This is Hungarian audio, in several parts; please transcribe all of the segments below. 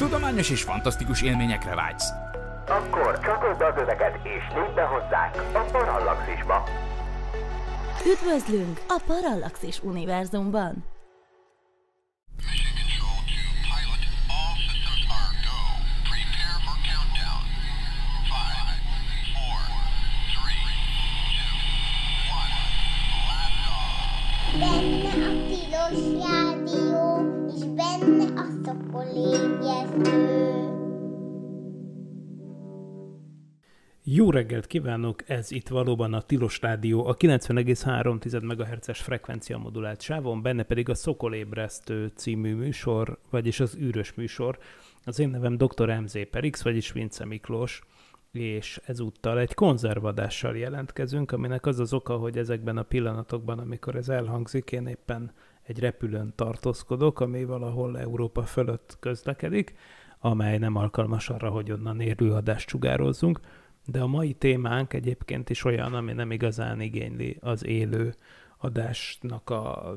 Tudományos és fantasztikus élményekre vágysz. Akkor csatold az öveket és lépj be hozzánk a Parallaxisba! Üdvözlünk a Parallaxis univerzumban! Jó reggelt kívánok, ez itt valóban a Tilos Rádió, a 90,3 MHz-es frekvencia modulált sávon, benne pedig a Szokolébresztő című műsor, vagyis az űrös műsor. Az én nevem Dr. MZ Perix, vagyis Vince Miklós, és ezúttal egy konzervadással jelentkezünk, aminek az az oka, hogy ezekben a pillanatokban, amikor ez elhangzik, én éppen egy repülőn tartózkodok, ami valahol Európa fölött közlekedik, amely nem alkalmas arra, hogy onnan élő adást sugározzunk de a mai témánk egyébként is olyan, ami nem igazán igényli az élő adásnak a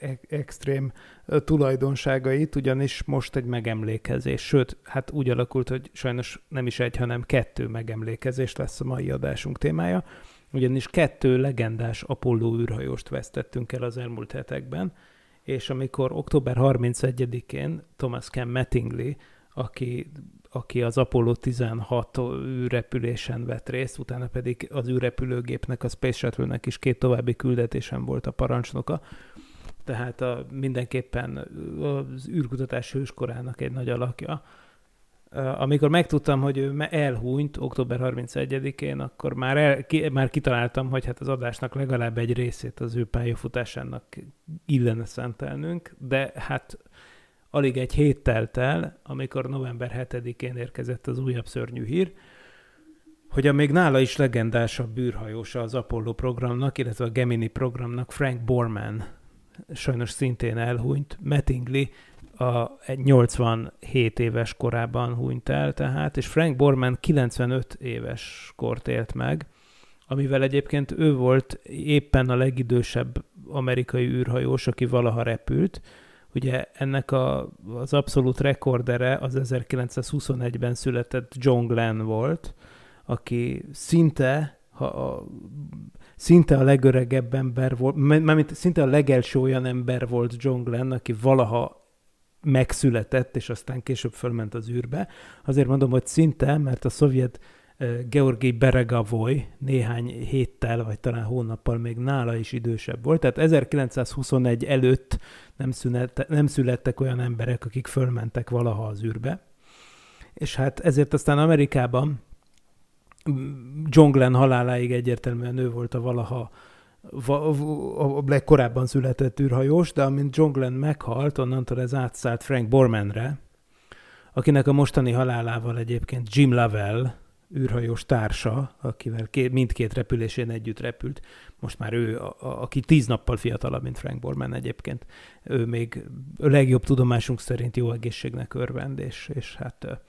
e, extrém tulajdonságait, ugyanis most egy megemlékezés, sőt, hát úgy alakult, hogy sajnos nem is egy, hanem kettő megemlékezés lesz a mai adásunk témája, ugyanis kettő legendás Apollo űrhajóst vesztettünk el az elmúlt hetekben, és amikor október 31-én Thomas Ken Mattingly, aki aki az Apollo 16 űrrepülésen vett részt, utána pedig az űrrepülőgépnek, a Space Shuttle-nek is két további küldetésen volt a parancsnoka. Tehát a, mindenképpen az űrkutatás hőskorának egy nagy alakja. Amikor megtudtam, hogy ő elhúnyt október 31-én, akkor már, el, ki, már kitaláltam, hogy hát az adásnak legalább egy részét az ő pályafutásának illene szentelnünk, de hát Alig egy hét telt el, amikor november 7-én érkezett az újabb szörnyű hír, hogy a még nála is legendásabb bűrhajósa az Apollo programnak, illetve a Gemini programnak, Frank Borman, sajnos szintén elhunyt, Mettingly a 87 éves korában hunyt el tehát, és Frank Borman 95 éves kort élt meg, amivel egyébként ő volt éppen a legidősebb amerikai űrhajós, aki valaha repült, Ugye ennek a, az abszolút rekordere az 1921-ben született John Glenn volt, aki szinte ha a, szinte a legöregebb ember volt, mármint szinte a legelső olyan ember volt John Glenn, aki valaha megszületett, és aztán később fölment az űrbe. Azért mondom, hogy szinte, mert a szovjet Georgi Beregavoy néhány héttel, vagy talán hónappal még nála is idősebb volt. Tehát 1921 előtt nem, szünette, nem születtek olyan emberek, akik fölmentek valaha az űrbe. És hát ezért aztán Amerikában John Glenn haláláig egyértelműen ő volt a valaha a legkorábban korábban született űrhajós, de amint John Glenn meghalt, onnantól ez átszállt Frank Bormanre, akinek a mostani halálával egyébként Jim Lovell űrhajós társa, akivel két, mindkét repülésén együtt repült, most már ő, a, a, aki tíz nappal fiatalabb, mint Frank Borman egyébként, ő még a legjobb tudomásunk szerint jó egészségnek örvend, és, és hát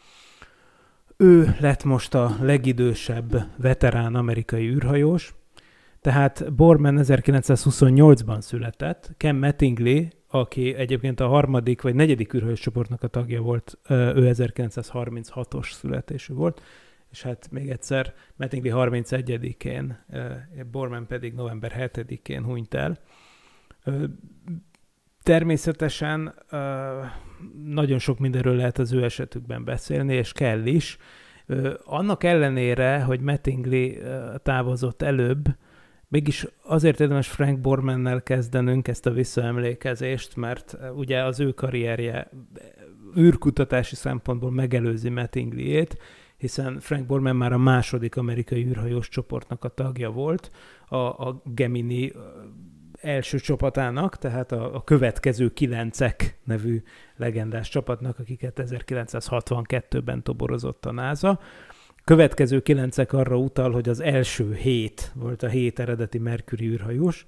ő lett most a legidősebb veterán amerikai űrhajós, tehát Borman 1928-ban született, Ken Mattingly, aki egyébként a harmadik vagy negyedik űrhajós csoportnak a tagja volt, ő 1936-os születésű volt, és hát még egyszer, Mettingly 31-én, Borman pedig november 7-én hunyt el. Természetesen nagyon sok mindenről lehet az ő esetükben beszélni, és kell is. Annak ellenére, hogy Mettingly távozott előbb, mégis azért érdemes Frank Bormannel kezdenünk ezt a visszaemlékezést, mert ugye az ő karrierje űrkutatási szempontból megelőzi Mettingliét, hiszen Frank Borman már a második amerikai űrhajós csoportnak a tagja volt, a, a Gemini első csapatának, tehát a, a következő kilencek nevű legendás csapatnak, akiket 1962-ben toborozott a NASA. Következő kilencek arra utal, hogy az első hét volt a hét eredeti Mercury űrhajós,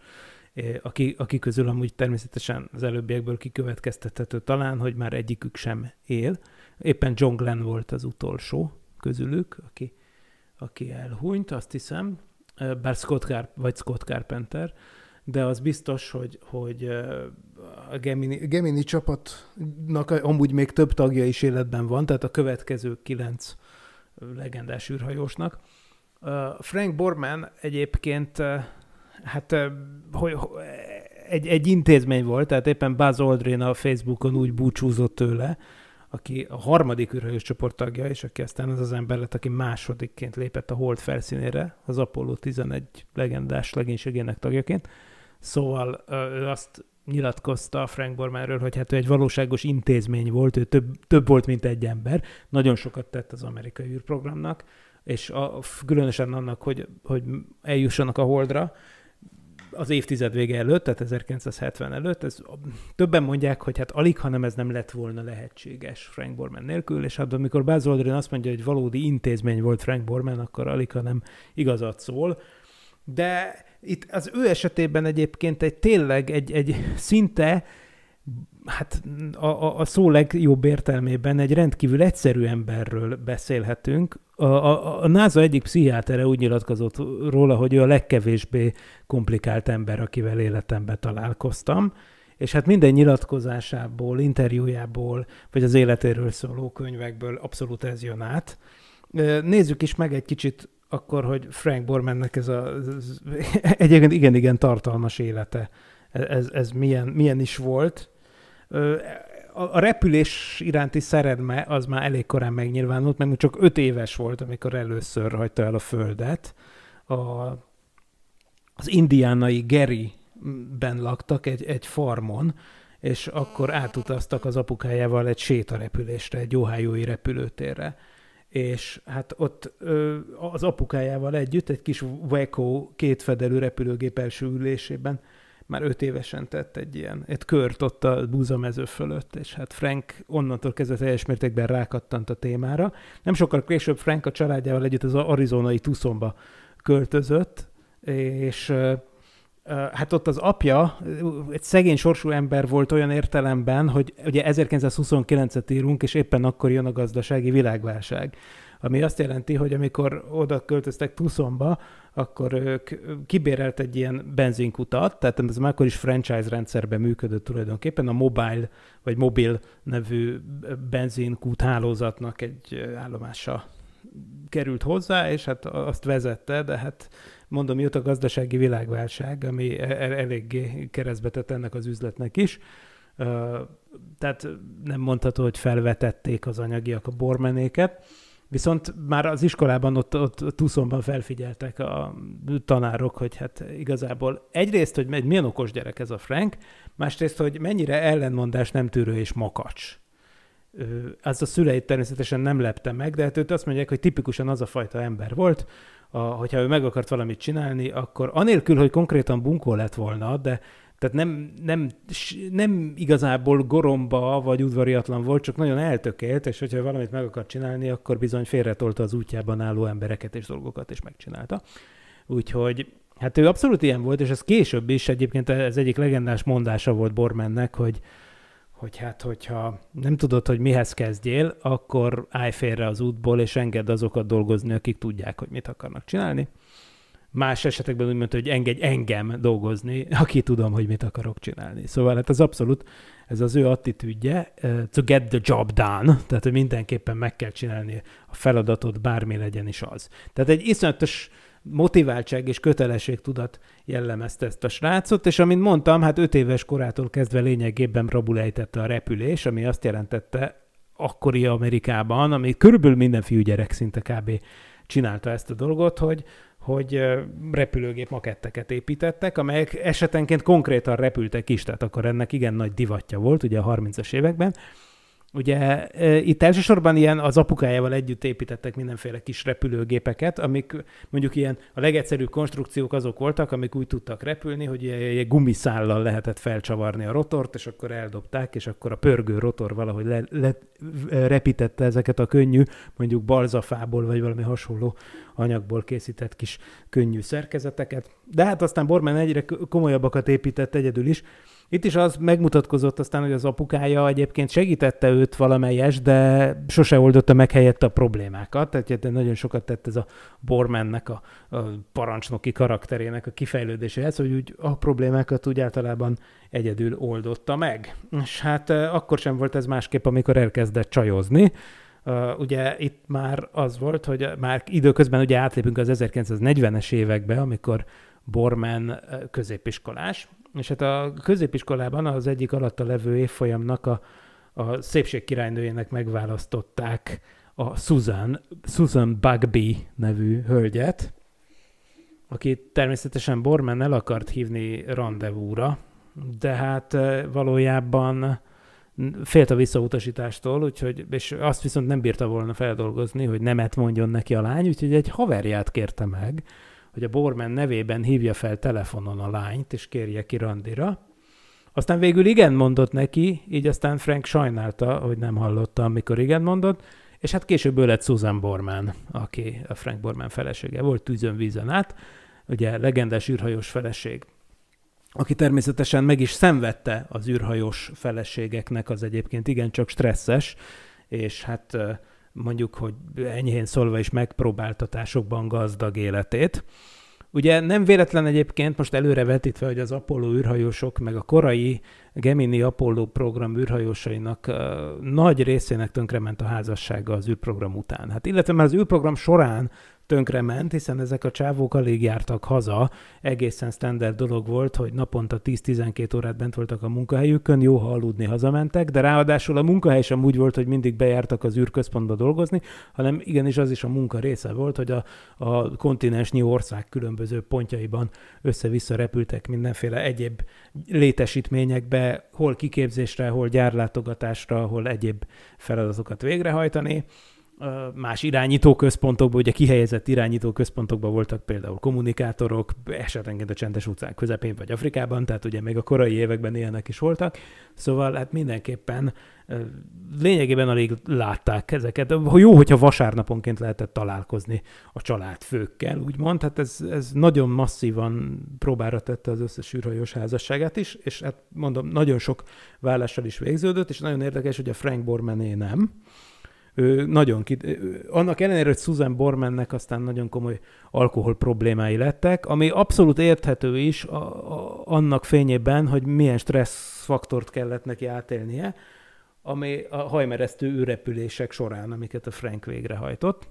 aki, aki közül amúgy természetesen az előbbiekből kikövetkeztethető talán, hogy már egyikük sem él. Éppen John Glenn volt az utolsó, közülük, aki, aki elhunyt, azt hiszem, bár Scott, Carp- vagy Scott Carpenter, de az biztos, hogy, hogy a Gemini, Gemini csapatnak amúgy még több tagja is életben van, tehát a következő kilenc legendás űrhajósnak. Frank Borman egyébként, hát hogy, egy, egy intézmény volt, tehát éppen Buzz Aldrin a Facebookon úgy búcsúzott tőle, aki a harmadik űrhajós csoport tagja, és aki aztán az az ember lett, aki másodikként lépett a hold felszínére, az Apollo 11 legendás legénységének tagjaként. Szóval ő azt nyilatkozta Frank Bormanről, hogy hát ő egy valóságos intézmény volt, ő több, több volt, mint egy ember. Nagyon sokat tett az amerikai űrprogramnak, és a, különösen annak, hogy, hogy eljussanak a holdra, az évtized vége előtt, tehát 1970 előtt, ez, többen mondják, hogy hát alig, hanem ez nem lett volna lehetséges Frank Borman nélkül, és hát amikor Baz Aldrin azt mondja, hogy valódi intézmény volt Frank Borman, akkor alig, hanem igazat szól. De itt az ő esetében egyébként egy tényleg egy, egy szinte hát a, a, a szó legjobb értelmében egy rendkívül egyszerű emberről beszélhetünk. A, a, a NASA egyik pszichiátere úgy nyilatkozott róla, hogy ő a legkevésbé komplikált ember, akivel életemben találkoztam, és hát minden nyilatkozásából, interjújából, vagy az életéről szóló könyvekből abszolút ez jön át. Nézzük is meg egy kicsit akkor, hogy Frank Bormannek ez a egyébként igen-igen tartalmas élete. Ez, ez milyen, milyen is volt, a repülés iránti szeredme az már elég korán megnyilvánult, mert csak öt éves volt, amikor először hagyta el a földet. A, az indiánai Geri ben laktak egy, egy farmon, és akkor átutaztak az apukájával egy sétarepülésre, egy ohájói repülőtérre. És hát ott az apukájával együtt egy kis Waco kétfedelő repülőgép első ülésében már öt évesen tett egy ilyen, egy kört ott a búzamező fölött, és hát Frank onnantól kezdve teljes mértékben rákattant a témára. Nem sokkal később Frank a családjával együtt az arizonai Tucsonba költözött, és hát ott az apja egy szegény sorsú ember volt olyan értelemben, hogy ugye 1929-et írunk, és éppen akkor jön a gazdasági világválság ami azt jelenti, hogy amikor oda költöztek Tucsonba, akkor ők kibérelt egy ilyen benzinkutat, tehát ez már akkor is franchise rendszerben működött tulajdonképpen, a Mobile vagy Mobil nevű benzinkút hálózatnak egy állomása került hozzá, és hát azt vezette, de hát mondom, jött a gazdasági világválság, ami el- e-, eléggé keresztbe tett ennek az üzletnek is. Tehát nem mondható, hogy felvetették az anyagiak a bormenéket. Viszont már az iskolában ott, ott, túszomban Tuszonban felfigyeltek a tanárok, hogy hát igazából egyrészt, hogy milyen okos gyerek ez a Frank, másrészt, hogy mennyire ellenmondás nem tűrő és makacs. Ez a szüleit természetesen nem lepte meg, de hát őt azt mondják, hogy tipikusan az a fajta ember volt, a, hogyha ő meg akart valamit csinálni, akkor anélkül, hogy konkrétan bunkó lett volna, de tehát nem, nem, nem igazából goromba vagy udvariatlan volt, csak nagyon eltökélt, és hogyha valamit meg akar csinálni, akkor bizony félretolta az útjában álló embereket és dolgokat, és megcsinálta. Úgyhogy hát ő abszolút ilyen volt, és ez később is egyébként ez egyik legendás mondása volt Bormennek, hogy hogy hát, hogyha nem tudod, hogy mihez kezdjél, akkor állj félre az útból, és engedd azokat dolgozni, akik tudják, hogy mit akarnak csinálni más esetekben úgy mondta, hogy engedj engem dolgozni, aki tudom, hogy mit akarok csinálni. Szóval hát az abszolút, ez az ő attitűdje, to get the job done, tehát hogy mindenképpen meg kell csinálni a feladatot, bármi legyen is az. Tehát egy iszonyatos motiváltság és kötelességtudat jellemezte ezt a srácot, és amint mondtam, hát öt éves korától kezdve lényegében rabul ejtette a repülés, ami azt jelentette akkori Amerikában, ami körülbelül minden fiúgyerek szinte kb. csinálta ezt a dolgot, hogy hogy repülőgép maketteket építettek, amelyek esetenként konkrétan repültek is, tehát akkor ennek igen nagy divatja volt, ugye a 30-as években, Ugye itt elsősorban ilyen az apukájával együtt építettek mindenféle kis repülőgépeket, amik mondjuk ilyen a legegyszerűbb konstrukciók azok voltak, amik úgy tudtak repülni, hogy ilyen, gumiszállal lehetett felcsavarni a rotort, és akkor eldobták, és akkor a pörgő rotor valahogy le, le, repítette ezeket a könnyű, mondjuk balzafából vagy valami hasonló anyagból készített kis könnyű szerkezeteket. De hát aztán Borman egyre komolyabbakat épített egyedül is, itt is az megmutatkozott aztán, hogy az apukája egyébként segítette őt valamelyes, de sose oldotta meg helyette a problémákat. Tehát nagyon sokat tett ez a Bormannek, a, a parancsnoki karakterének a kifejlődéséhez, hogy úgy a problémákat úgy általában egyedül oldotta meg. És hát eh, akkor sem volt ez másképp, amikor elkezdett csajozni. Uh, ugye itt már az volt, hogy már időközben ugye átlépünk az 1940-es évekbe, amikor Borman eh, középiskolás, és hát a középiskolában az egyik alatta levő évfolyamnak a, a szépség királynőjének megválasztották a Susan, Susan Bugby nevű hölgyet, aki természetesen Borman el akart hívni rendezvúra, de hát valójában félt a visszautasítástól, úgyhogy, és azt viszont nem bírta volna feldolgozni, hogy nemet mondjon neki a lány, úgyhogy egy haverját kérte meg, hogy a Borman nevében hívja fel telefonon a lányt, és kérje ki randira. Aztán végül igen mondott neki, így aztán Frank sajnálta, hogy nem hallotta, amikor igen mondott, és hát később ő lett Susan Borman, aki a Frank Borman felesége volt, tűzön vízen át, ugye legendás űrhajós feleség aki természetesen meg is szenvedte az űrhajós feleségeknek az egyébként igencsak stresszes, és hát mondjuk, hogy enyhén szólva is megpróbáltatásokban gazdag életét. Ugye nem véletlen egyébként most előrevetítve, hogy az Apollo űrhajósok, meg a korai Gemini Apollo program űrhajósainak nagy részének tönkrement a házassága az űrprogram után. Hát illetve már az űrprogram során tönkre ment, hiszen ezek a csávók alig jártak haza. Egészen standard dolog volt, hogy naponta 10-12 órát bent voltak a munkahelyükön, jó, ha aludni hazamentek, de ráadásul a munkahely sem úgy volt, hogy mindig bejártak az űrközpontba dolgozni, hanem igenis az is a munka része volt, hogy a, a kontinensnyi ország különböző pontjaiban össze-vissza repültek mindenféle egyéb létesítményekbe, hol kiképzésre, hol gyárlátogatásra, hol egyéb feladatokat végrehajtani más irányítóközpontokban, ugye kihelyezett irányítóközpontokban voltak például kommunikátorok, esetenként a csendes utcán közepén vagy Afrikában, tehát ugye még a korai években ilyenek is voltak, szóval hát mindenképpen lényegében alig látták ezeket. Jó, hogyha vasárnaponként lehetett találkozni a főkkel, úgymond, hát ez, ez nagyon masszívan próbára tette az összes űrhajós házasságát is, és hát mondom, nagyon sok vállással is végződött, és nagyon érdekes, hogy a Frank Bormané nem, ő nagyon kit... Annak ellenére, hogy Susan Bormannek aztán nagyon komoly alkohol problémái lettek, ami abszolút érthető is a, a, annak fényében, hogy milyen stressz faktort kellett neki átélnie, ami a hajmeresztő űrrepülések során, amiket a Frank végrehajtott.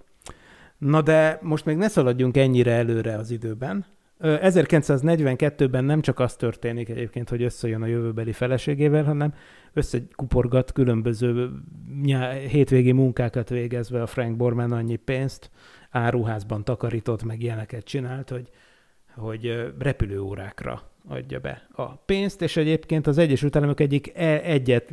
Na de most még ne szaladjunk ennyire előre az időben, 1942-ben nem csak az történik egyébként, hogy összejön a jövőbeli feleségével, hanem összekuporgat különböző hétvégi munkákat végezve a Frank Borman annyi pénzt, áruházban takarított, meg ilyeneket csinált, hogy, hogy repülőórákra adja be a pénzt, és egyébként az Egyesült Államok egyik e, egyet,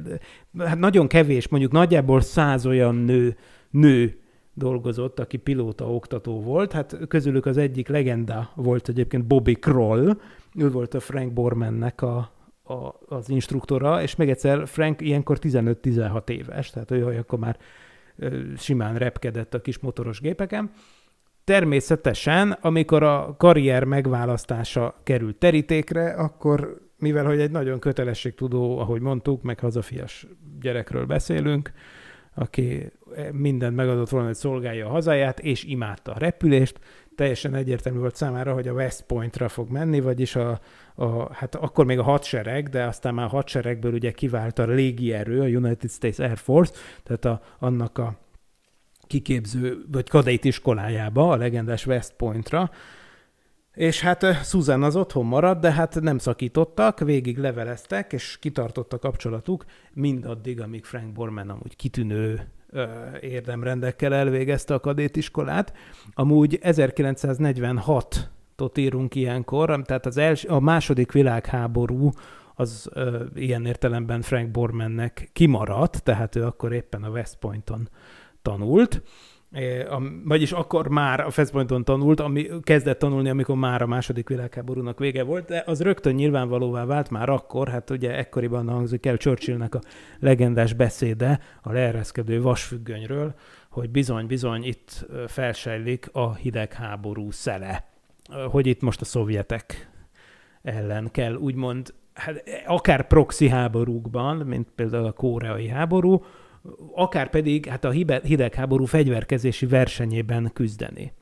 hát nagyon kevés, mondjuk nagyjából száz olyan nő, nő dolgozott, aki pilóta oktató volt. Hát közülük az egyik legenda volt egyébként Bobby Kroll, ő volt a Frank Bormannek a, a, az instruktora, és meg egyszer Frank ilyenkor 15-16 éves, tehát ő akkor már simán repkedett a kis motoros gépeken. Természetesen, amikor a karrier megválasztása került terítékre, akkor mivel hogy egy nagyon kötelességtudó, ahogy mondtuk, meg hazafias gyerekről beszélünk, aki eh, mindent megadott volna, hogy szolgálja a hazáját, és imádta a repülést. Teljesen egyértelmű volt számára, hogy a West Pointra fog menni, vagyis a, a, hát akkor még a hadsereg, de aztán már a hadseregből ugye kivált a légierő, a United States Air Force, tehát a, annak a kiképző, vagy kadeit iskolájába, a legendás West Pointra, és hát eh, Susan az otthon maradt, de hát nem szakítottak, végig leveleztek, és kitartott a kapcsolatuk mindaddig, amíg Frank Borman amúgy kitűnő eh, érdemrendekkel elvégezte a kadétiskolát. Amúgy 1946-ot írunk ilyenkor, tehát az els, a második világháború az ö, eh, ilyen értelemben Frank Bormannek kimaradt, tehát ő akkor éppen a West Pointon tanult, a, vagyis akkor már a Fezpointon tanult, ami kezdett tanulni, amikor már a második világháborúnak vége volt, de az rögtön nyilvánvalóvá vált már akkor, hát ugye ekkoriban hangzik el Churchillnek a legendás beszéde a leereszkedő vasfüggönyről, hogy bizony-bizony itt felsejlik a hidegháború szele, hogy itt most a szovjetek ellen kell úgymond, hát e, akár proxy háborúkban, mint például a koreai háború, akár pedig hát a hidegháború fegyverkezési versenyében küzdeni.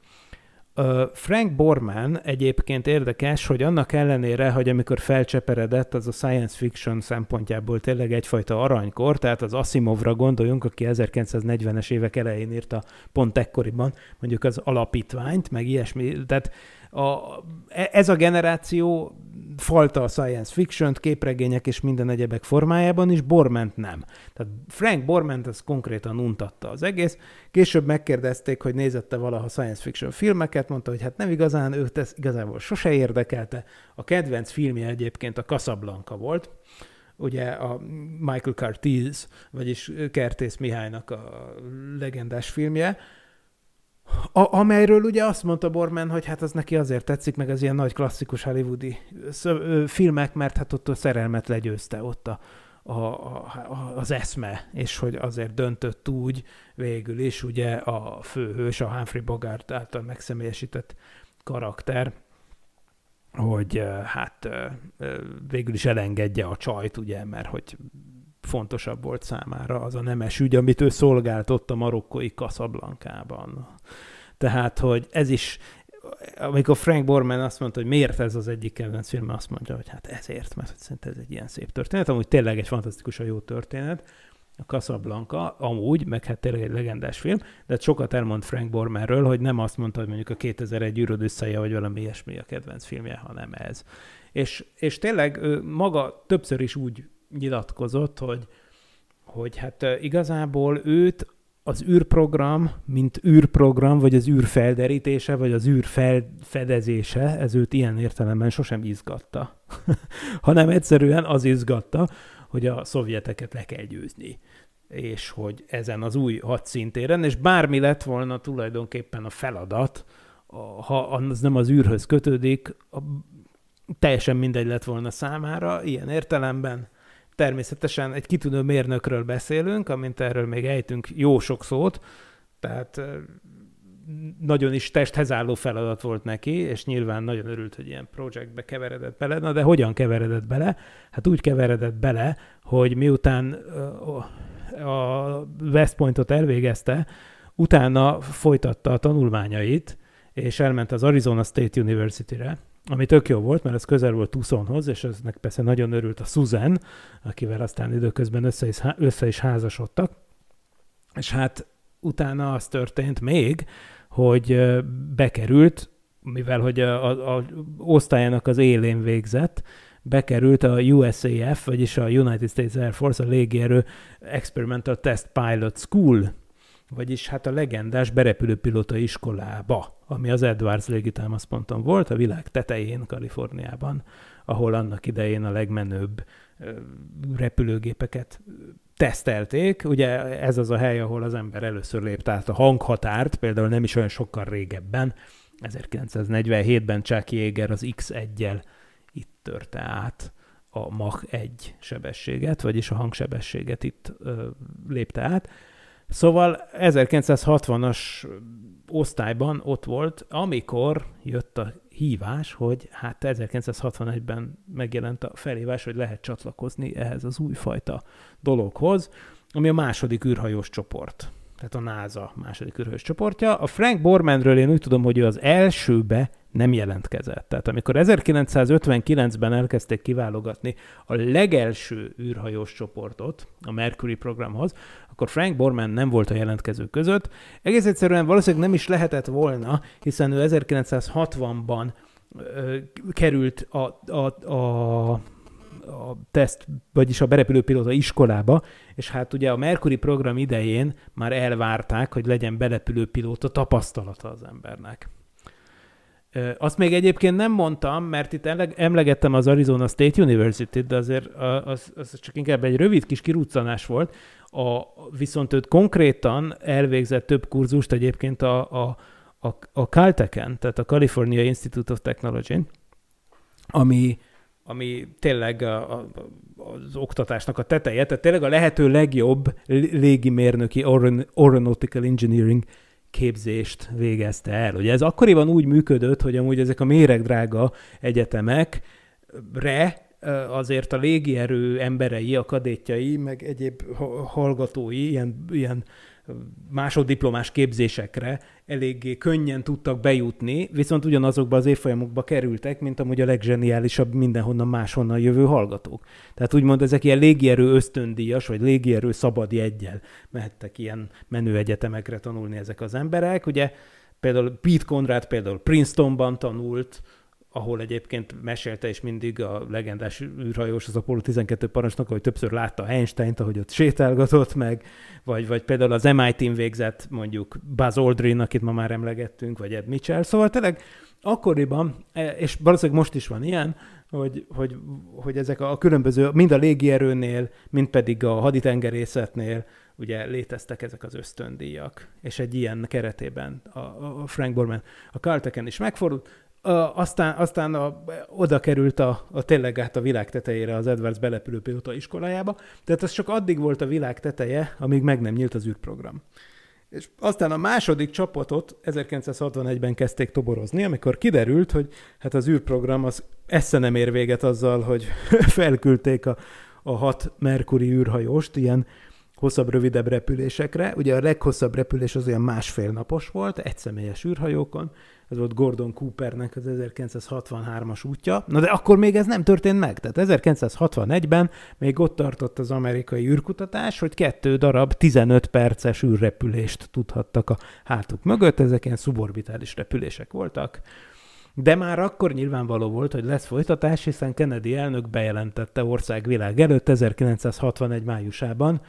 Frank Borman egyébként érdekes, hogy annak ellenére, hogy amikor felcseperedett, az a science fiction szempontjából tényleg egyfajta aranykor, tehát az Asimovra gondoljunk, aki 1940-es évek elején írta pont ekkoriban mondjuk az alapítványt, meg ilyesmi, tehát a, e, ez a generáció falta a science fiction képregények és minden egyebek formájában is, Borment nem. Tehát Frank Borment az konkrétan untatta az egész. Később megkérdezték, hogy nézette valaha science fiction filmeket, mondta, hogy hát nem igazán, őt ez igazából sose érdekelte. A kedvenc filmje egyébként a Casablanca volt, ugye a Michael Curtiz, vagyis Kertész Mihálynak a legendás filmje, a, amelyről ugye azt mondta Borman, hogy hát az neki azért tetszik, meg az ilyen nagy klasszikus hollywoodi szö, ö, filmek, mert hát ott a szerelmet legyőzte ott a, a, a, az eszme, és hogy azért döntött úgy végül is ugye a főhős, a Humphrey Bogart által megszemélyesített karakter, hogy hát végül is elengedje a csajt, ugye, mert hogy fontosabb volt számára az a nemes ügy, amit ő szolgáltott a marokkói Kaszablankában. Tehát, hogy ez is, amikor Frank Borman azt mondta, hogy miért ez az egyik kedvenc film, azt mondja, hogy hát ezért, mert szerintem ez egy ilyen szép történet, amúgy tényleg egy fantasztikusan jó történet, a Casablanca, amúgy, meg hát tényleg egy legendás film, de hát sokat elmond Frank Bormerről hogy nem azt mondta, hogy mondjuk a 2001 űröd összeje, vagy valami ilyesmi a kedvenc filmje, hanem ez. És, és tényleg ő maga többször is úgy nyilatkozott, hogy, hogy hát igazából őt az űrprogram, mint űrprogram, vagy az űrfelderítése, vagy az űrfedezése, ez őt ilyen értelemben sosem izgatta, hanem egyszerűen az izgatta, hogy a szovjeteket le kell győzni és hogy ezen az új hadszintéren, és bármi lett volna tulajdonképpen a feladat, ha az nem az űrhöz kötődik, a, teljesen mindegy lett volna számára, ilyen értelemben természetesen egy kitűnő mérnökről beszélünk, amint erről még ejtünk jó sok szót, tehát nagyon is testhez álló feladat volt neki, és nyilván nagyon örült, hogy ilyen projektbe keveredett bele. Na de hogyan keveredett bele? Hát úgy keveredett bele, hogy miután a West Pointot elvégezte, utána folytatta a tanulmányait, és elment az Arizona State University-re, ami tök jó volt, mert ez közel volt Tucsonhoz, és eznek persze nagyon örült a Susan, akivel aztán időközben össze is, össze is házasodtak. És hát utána az történt még, hogy bekerült, mivel hogy a, a, a osztályának az élén végzett, bekerült a USAF, vagyis a United States Air Force, a légierő Experimental Test Pilot School vagyis hát a legendás berepülőpilóta iskolába, ami az Edwards légitámaszponton volt, a világ tetején, Kaliforniában, ahol annak idején a legmenőbb repülőgépeket tesztelték. Ugye ez az a hely, ahol az ember először lépte át a hanghatárt, például nem is olyan sokkal régebben, 1947-ben Chuck Yeager az X1-jel itt törte át a Mach 1 sebességet, vagyis a hangsebességet itt ö, lépte át. Szóval 1960-as osztályban ott volt, amikor jött a hívás, hogy hát 1961-ben megjelent a felhívás, hogy lehet csatlakozni ehhez az újfajta dologhoz, ami a második űrhajós csoport. Tehát a NASA második űrhajós csoportja. A Frank Bormanről én úgy tudom, hogy ő az elsőbe nem jelentkezett. Tehát amikor 1959-ben elkezdték kiválogatni a legelső űrhajós csoportot a Mercury programhoz, akkor Frank Borman nem volt a jelentkezők között. Egész egyszerűen valószínűleg nem is lehetett volna, hiszen ő 1960-ban ö, került a, a, a a teszt, vagyis a berepülőpilóta iskolába, és hát ugye a Mercury program idején már elvárták, hogy legyen berepülőpilóta tapasztalata az embernek. Azt még egyébként nem mondtam, mert itt emlegettem az Arizona State University-t, de azért az, az csak inkább egy rövid kis kiruccanás volt. A, viszont őt konkrétan elvégzett több kurzust egyébként a, a, a, a Caltech-en, tehát a California Institute of Technology, ami, ami tényleg a, a, az oktatásnak a teteje, tehát tényleg a lehető legjobb légimérnöki aeronautical engineering képzést végezte el. Ugye ez akkoriban úgy működött, hogy amúgy ezek a méregdrága egyetemekre azért a légierő emberei, a kadétjai, meg egyéb hallgatói, ilyen, ilyen másoddiplomás képzésekre eléggé könnyen tudtak bejutni, viszont ugyanazokba az évfolyamokba kerültek, mint amúgy a legzseniálisabb mindenhonnan máshonnan jövő hallgatók. Tehát úgymond ezek ilyen légierő ösztöndíjas, vagy légierő szabad jegyel mehettek ilyen menő egyetemekre tanulni ezek az emberek. Ugye például Pete Conrad például Princetonban tanult, ahol egyébként mesélte, és mindig a legendás űrhajós, az Apollo 12 parancsnoka, hogy többször látta Einstein-t, Einstein-t, ahogy ott sétálgatott meg, vagy, vagy például az MIT-n végzett mondjuk Buzz Aldrin, akit ma már emlegettünk, vagy Ed Mitchell, szóval tényleg akkoriban, e, és valószínűleg most is van ilyen, hogy, hogy, hogy ezek a különböző, mind a légierőnél, mind pedig a haditengerészetnél ugye léteztek ezek az ösztöndíjak, és egy ilyen keretében a, a Frank Borman a caltech is megfordult, a, aztán, aztán a, oda került a, a tényleg át a világ tetejére az Edwards belepülő pilóta iskolájába, tehát az csak addig volt a világ teteje, amíg meg nem nyílt az űrprogram. És aztán a második csapatot 1961-ben kezdték toborozni, amikor kiderült, hogy hát az űrprogram az esze nem ér véget azzal, hogy felküldték a, a hat Mercury űrhajóst ilyen hosszabb, rövidebb repülésekre. Ugye a leghosszabb repülés az olyan másfél napos volt, egyszemélyes űrhajókon, ez volt Gordon Coopernek az 1963-as útja. Na de akkor még ez nem történt meg. Tehát 1961-ben még ott tartott az amerikai űrkutatás, hogy kettő darab 15 perces űrrepülést tudhattak a hátuk mögött. Ezek ilyen szuborbitális repülések voltak. De már akkor nyilvánvaló volt, hogy lesz folytatás, hiszen Kennedy elnök bejelentette országvilág előtt 1961 májusában,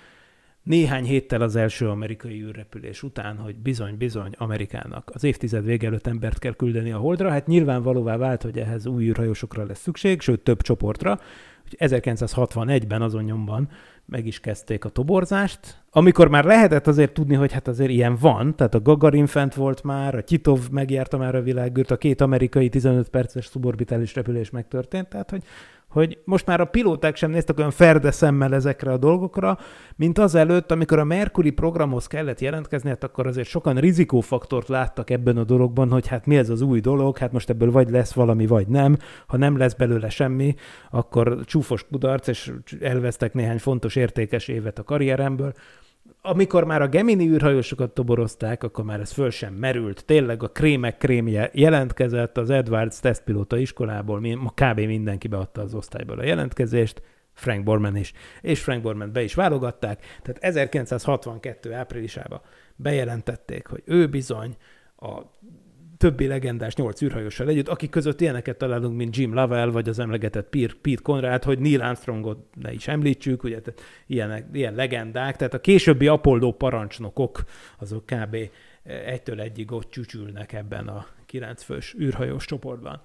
néhány héttel az első amerikai űrrepülés után, hogy bizony-bizony Amerikának az évtized vége előtt embert kell küldeni a Holdra, hát nyilvánvalóvá vált, hogy ehhez új űrhajósokra lesz szükség, sőt több csoportra. 1961-ben azon nyomban meg is kezdték a toborzást, amikor már lehetett azért tudni, hogy hát azért ilyen van, tehát a Gagarin fent volt már, a Titov megjárta már a világűrt, a két amerikai 15 perces szuborbitális repülés megtörtént, tehát hogy hogy most már a pilóták sem néztek olyan ferde szemmel ezekre a dolgokra, mint azelőtt, amikor a Mercury programhoz kellett jelentkezni, hát akkor azért sokan rizikófaktort láttak ebben a dologban, hogy hát mi ez az új dolog, hát most ebből vagy lesz valami, vagy nem. Ha nem lesz belőle semmi, akkor csúfos kudarc, és elvesztek néhány fontos értékes évet a karrieremből amikor már a Gemini űrhajósokat toborozták, akkor már ez föl sem merült. Tényleg a krémek krémje jelentkezett az Edwards tesztpilóta iskolából, kb. mindenki beadta az osztályból a jelentkezést, Frank Borman is, és Frank Borman be is válogatták. Tehát 1962. áprilisában bejelentették, hogy ő bizony a többi legendás nyolc űrhajossal együtt, akik között ilyeneket találunk, mint Jim Lovell, vagy az emlegetett Pete, Conrad, hogy Neil Armstrongot ne is említsük, ugye ilyen, ilyen legendák, tehát a későbbi Apollo parancsnokok, azok kb. egytől egyig ott csücsülnek ebben a kilencfős űrhajós csoportban.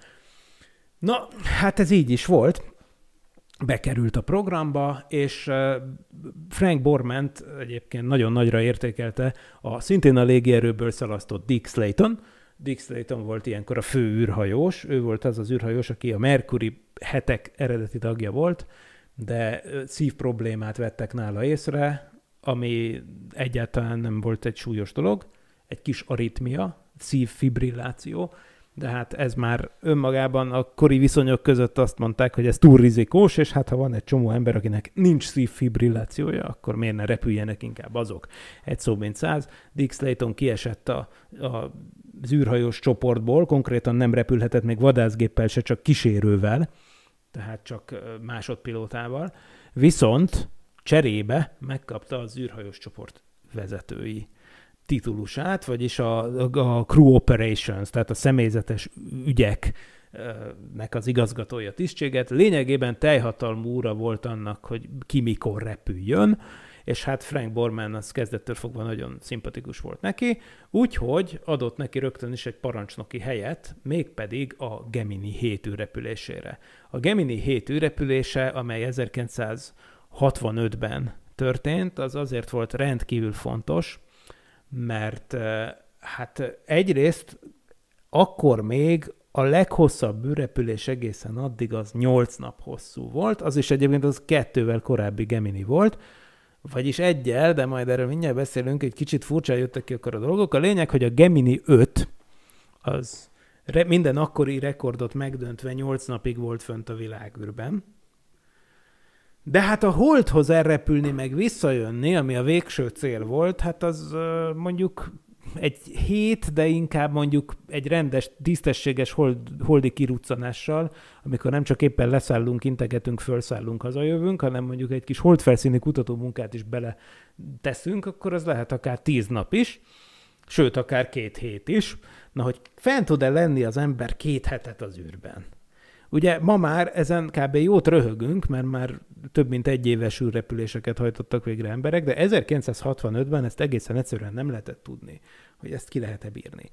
Na, hát ez így is volt, bekerült a programba, és Frank Borment egyébként nagyon nagyra értékelte a szintén a légierőből szalasztott Dick Slayton, Dick Slayton volt ilyenkor a fő űrhajós, ő volt az az űrhajós, aki a Mercury hetek eredeti tagja volt, de szív problémát vettek nála észre, ami egyáltalán nem volt egy súlyos dolog, egy kis aritmia, szívfibrilláció, de hát ez már önmagában a kori viszonyok között azt mondták, hogy ez túl rizikós, és hát ha van egy csomó ember, akinek nincs szívfibrillációja, akkor miért ne repüljenek inkább azok. Egy szó, mint száz. Dick Slayton kiesett a, a az űrhajós csoportból, konkrétan nem repülhetett még vadászgéppel se, csak kísérővel, tehát csak másodpilótával. Viszont cserébe megkapta az űrhajós csoport vezetői titulusát, vagyis a, a crew operations, tehát a személyzetes ügyek eh, nek az igazgatója tisztséget. Lényegében teljhatalmú úra volt annak, hogy ki mikor repüljön, és hát Frank Borman az kezdettől fogva nagyon szimpatikus volt neki, úgyhogy adott neki rögtön is egy parancsnoki helyet, mégpedig a Gemini 7 űrrepülésére. A Gemini 7 űrrepülése, amely 1965-ben történt, az azért volt rendkívül fontos, mert eh, hát eh, egyrészt akkor még a leghosszabb bűrepülés egészen addig az 8 nap hosszú volt, az is egyébként az kettővel korábbi Gemini volt, vagyis egyel, de majd erről mindjárt beszélünk, egy kicsit furcsa jöttek ki akkor a dolgok. A lényeg, hogy a Gemini 5 az minden akkori rekordot megdöntve 8 napig volt fönt a világűrben, de hát a holdhoz elrepülni, meg visszajönni, ami a végső cél volt, hát az mondjuk egy hét, de inkább mondjuk egy rendes, tisztességes hold, holdi kiruccanással, amikor nem csak éppen leszállunk, integetünk, fölszállunk, hazajövünk, hanem mondjuk egy kis holdfelszíni kutatómunkát is bele teszünk, akkor az lehet akár tíz nap is, sőt, akár két hét is. Na, hogy fent tud-e lenni az ember két hetet az űrben? Ugye ma már ezen kb. jót röhögünk, mert már több mint egy éves űrrepüléseket hajtottak végre emberek, de 1965-ben ezt egészen egyszerűen nem lehetett tudni, hogy ezt ki lehet-e bírni.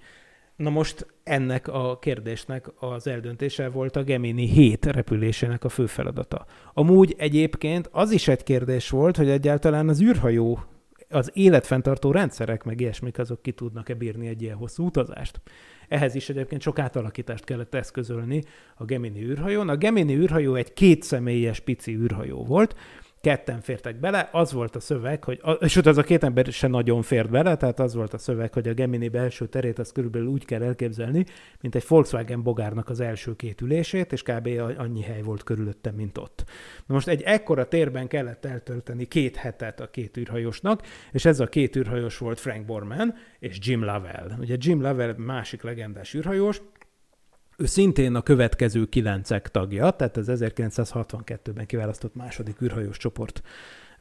Na most ennek a kérdésnek az eldöntése volt a Gemini 7 repülésének a fő feladata. Amúgy egyébként az is egy kérdés volt, hogy egyáltalán az űrhajó, az életfenntartó rendszerek meg ilyesmik azok ki tudnak-e bírni egy ilyen hosszú utazást. Ehhez is egyébként sok átalakítást kellett eszközölni a Gemini űrhajón. A Gemini űrhajó egy kétszemélyes pici űrhajó volt, ketten fértek bele, az volt a szöveg, hogy, sőt, az a két ember se nagyon fért bele, tehát az volt a szöveg, hogy a Gemini belső terét az körülbelül úgy kell elképzelni, mint egy Volkswagen bogárnak az első két ülését, és kb. annyi hely volt körülöttem, mint ott. Na most egy ekkora térben kellett eltölteni két hetet a két űrhajósnak, és ez a két űrhajós volt Frank Borman és Jim Lovell. Ugye Jim Lovell másik legendás űrhajós, ő szintén a következő kilencek tagja, tehát az 1962-ben kiválasztott második űrhajós csoport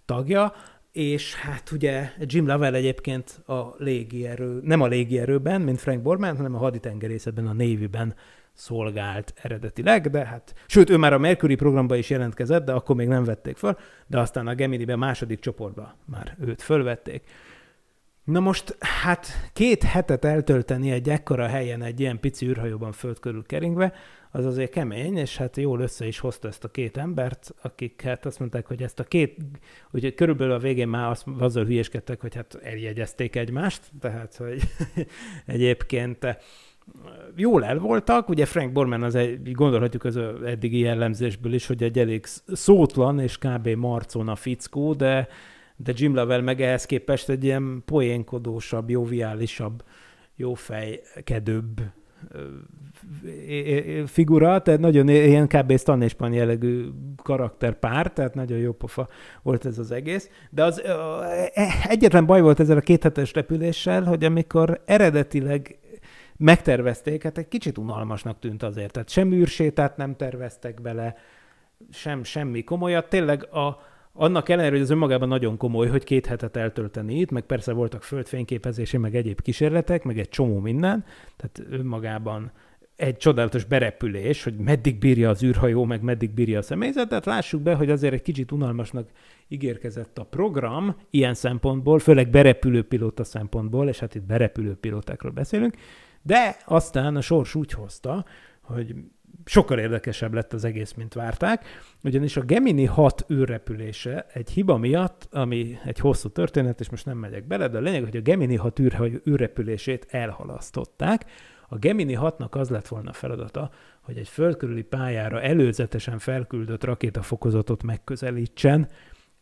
tagja, és hát ugye Jim Lovell egyébként a légierő, nem a légierőben, mint Frank Borman, hanem a haditengerészetben, a Navy-ben szolgált eredetileg, de hát, sőt, ő már a Mercury programba is jelentkezett, de akkor még nem vették fel, de aztán a Gemini-ben második csoportba már őt fölvették. Na most, hát két hetet eltölteni egy ekkora helyen, egy ilyen pici űrhajóban föld körül keringve, az azért kemény, és hát jól össze is hozta ezt a két embert, akik hát azt mondták, hogy ezt a két, ugye körülbelül a végén már azt, azzal hülyeskedtek, hogy hát eljegyezték egymást, tehát hogy egyébként eh, jól el voltak, ugye Frank Borman az egy, gondolhatjuk az eddigi jellemzésből is, hogy egy elég szótlan és kb. marcon a fickó, de de Jim Lovell meg ehhez képest egy ilyen poénkodósabb, joviálisabb, jófejkedőbb figura, tehát nagyon ilyen kb. Stanispan jellegű karakterpár, tehát nagyon jó pofa volt ez az egész. De az e, egyetlen baj volt ezzel a kéthetes repüléssel, hogy amikor eredetileg megtervezték, hát egy kicsit unalmasnak tűnt azért. Tehát sem űrsétát nem terveztek bele, sem semmi komolyat. Tényleg a, annak ellenére, hogy az önmagában nagyon komoly, hogy két hetet eltölteni itt, meg persze voltak földfényképezési, meg egyéb kísérletek, meg egy csomó minden, tehát önmagában egy csodálatos berepülés, hogy meddig bírja az űrhajó, meg meddig bírja a személyzet, tehát lássuk be, hogy azért egy kicsit unalmasnak ígérkezett a program ilyen szempontból, főleg berepülő pilóta szempontból, és hát itt berepülő pilótákról beszélünk, de aztán a sors úgy hozta, hogy sokkal érdekesebb lett az egész, mint várták, ugyanis a Gemini 6 űrrepülése egy hiba miatt, ami egy hosszú történet, és most nem megyek bele, de a lényeg, hogy a Gemini 6 űr, űrrepülését elhalasztották. A Gemini 6-nak az lett volna feladata, hogy egy földkörüli pályára előzetesen felküldött rakétafokozatot megközelítsen,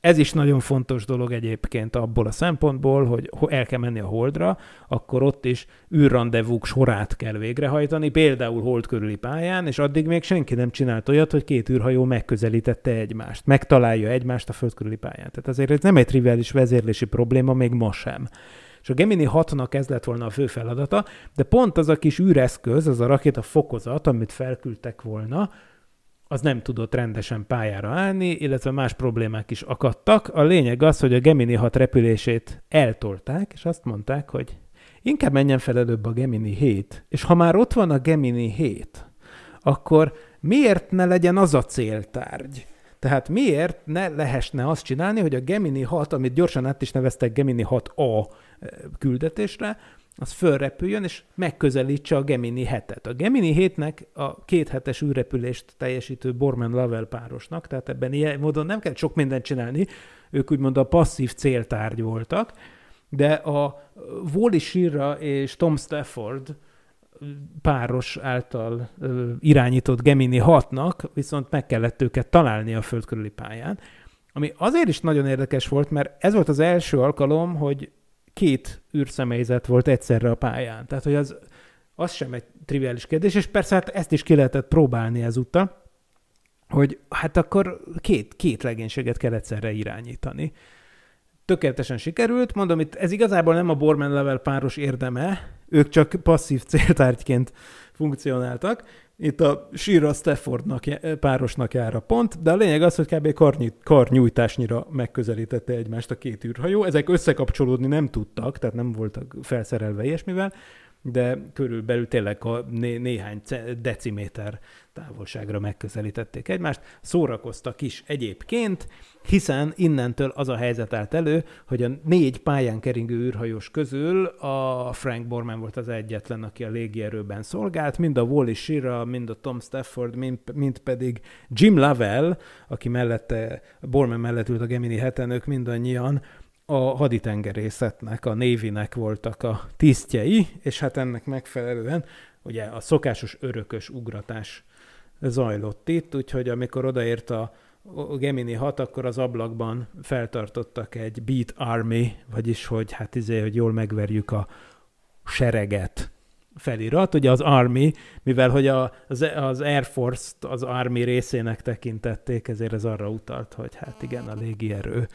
ez is nagyon fontos dolog egyébként abból a szempontból, hogy el kell menni a holdra, akkor ott is űrrandevúk sorát kell végrehajtani, például hold körüli pályán, és addig még senki nem csinált olyat, hogy két űrhajó megközelítette egymást, megtalálja egymást a föld körüli pályán. Tehát azért ez nem egy triviális vezérlési probléma, még ma sem. És a Gemini 6-nak ez lett volna a fő feladata, de pont az a kis űreszköz, az a rakéta fokozat, amit felküldtek volna, az nem tudott rendesen pályára állni, illetve más problémák is akadtak. A lényeg az, hogy a Gemini 6 repülését eltolták, és azt mondták, hogy inkább menjen fel előbb a Gemini 7, és ha már ott van a Gemini 7, akkor miért ne legyen az a céltárgy? Tehát miért ne lehessne azt csinálni, hogy a Gemini 6, amit gyorsan át is neveztek Gemini 6A eh, küldetésre, az fölrepüljön, és megközelítse a Gemini 7-et. A Gemini 7-nek a két űrrepülést teljesítő Borman Lovell párosnak, tehát ebben ilyen módon nem kell sok mindent csinálni, ők úgymond a passzív céltárgy voltak, de a Wally Shira és Tom Stafford páros által irányított Gemini 6-nak viszont meg kellett őket találni a föld körüli pályán, ami azért is nagyon érdekes volt, mert ez volt az első alkalom, hogy két űrszemélyzet volt egyszerre a pályán. Tehát, hogy az, az sem egy triviális kérdés, és persze hát ezt is ki lehetett próbálni ezúttal, hogy hát akkor két, két legénységet kell egyszerre irányítani. Tökéletesen sikerült, mondom, itt ez igazából nem a Borman level páros érdeme, ők csak passzív céltárgyként funkcionáltak, itt a Shira Staffordnak párosnak jár a pont, de a lényeg az, hogy kb. Karny, karnyújtásnyira megközelítette egymást a két űrhajó. Ezek összekapcsolódni nem tudtak, tehát nem voltak felszerelve ilyesmivel, de körülbelül tényleg a né- néhány deciméter távolságra megközelítették egymást, szórakoztak is egyébként, hiszen innentől az a helyzet állt elő, hogy a négy pályán keringő űrhajós közül a Frank Borman volt az egyetlen, aki a légierőben szolgált, mind a Wally Shira, mind a Tom Stafford, mind, mind pedig Jim Lovell, aki mellette, Borman mellett ült a Gemini heten, ők mindannyian a haditengerészetnek, a névinek voltak a tisztjei, és hát ennek megfelelően ugye a szokásos örökös ugratás zajlott itt, úgyhogy amikor odaért a Gemini 6, akkor az ablakban feltartottak egy Beat Army, vagyis hogy hát izé, hogy jól megverjük a sereget felirat. Ugye az Army, mivel hogy a, az, az Air Force-t az Army részének tekintették, ezért ez arra utalt, hogy hát igen, a légierő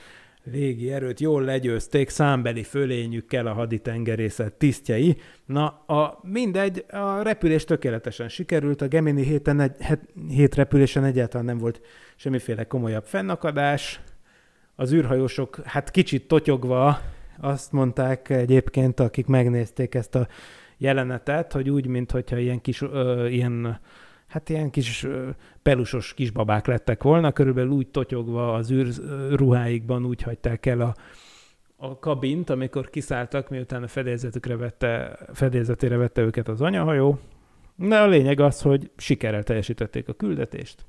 légi erőt jól legyőzték számbeli fölényükkel a haditengerészet tisztjei. Na, a, mindegy, a repülés tökéletesen sikerült, a Gemini héten egy, het, hét repülésen egyáltalán nem volt semmiféle komolyabb fennakadás. Az űrhajósok hát kicsit totyogva azt mondták egyébként, akik megnézték ezt a jelenetet, hogy úgy, mintha ilyen kis, ö, ilyen hát ilyen kis pelusos kisbabák lettek volna, körülbelül úgy totyogva az űrruháikban úgy hagyták el a, a kabint, amikor kiszálltak, miután a fedélzetükre vette, fedélzetére vette őket az anyahajó. De a lényeg az, hogy sikerrel teljesítették a küldetést,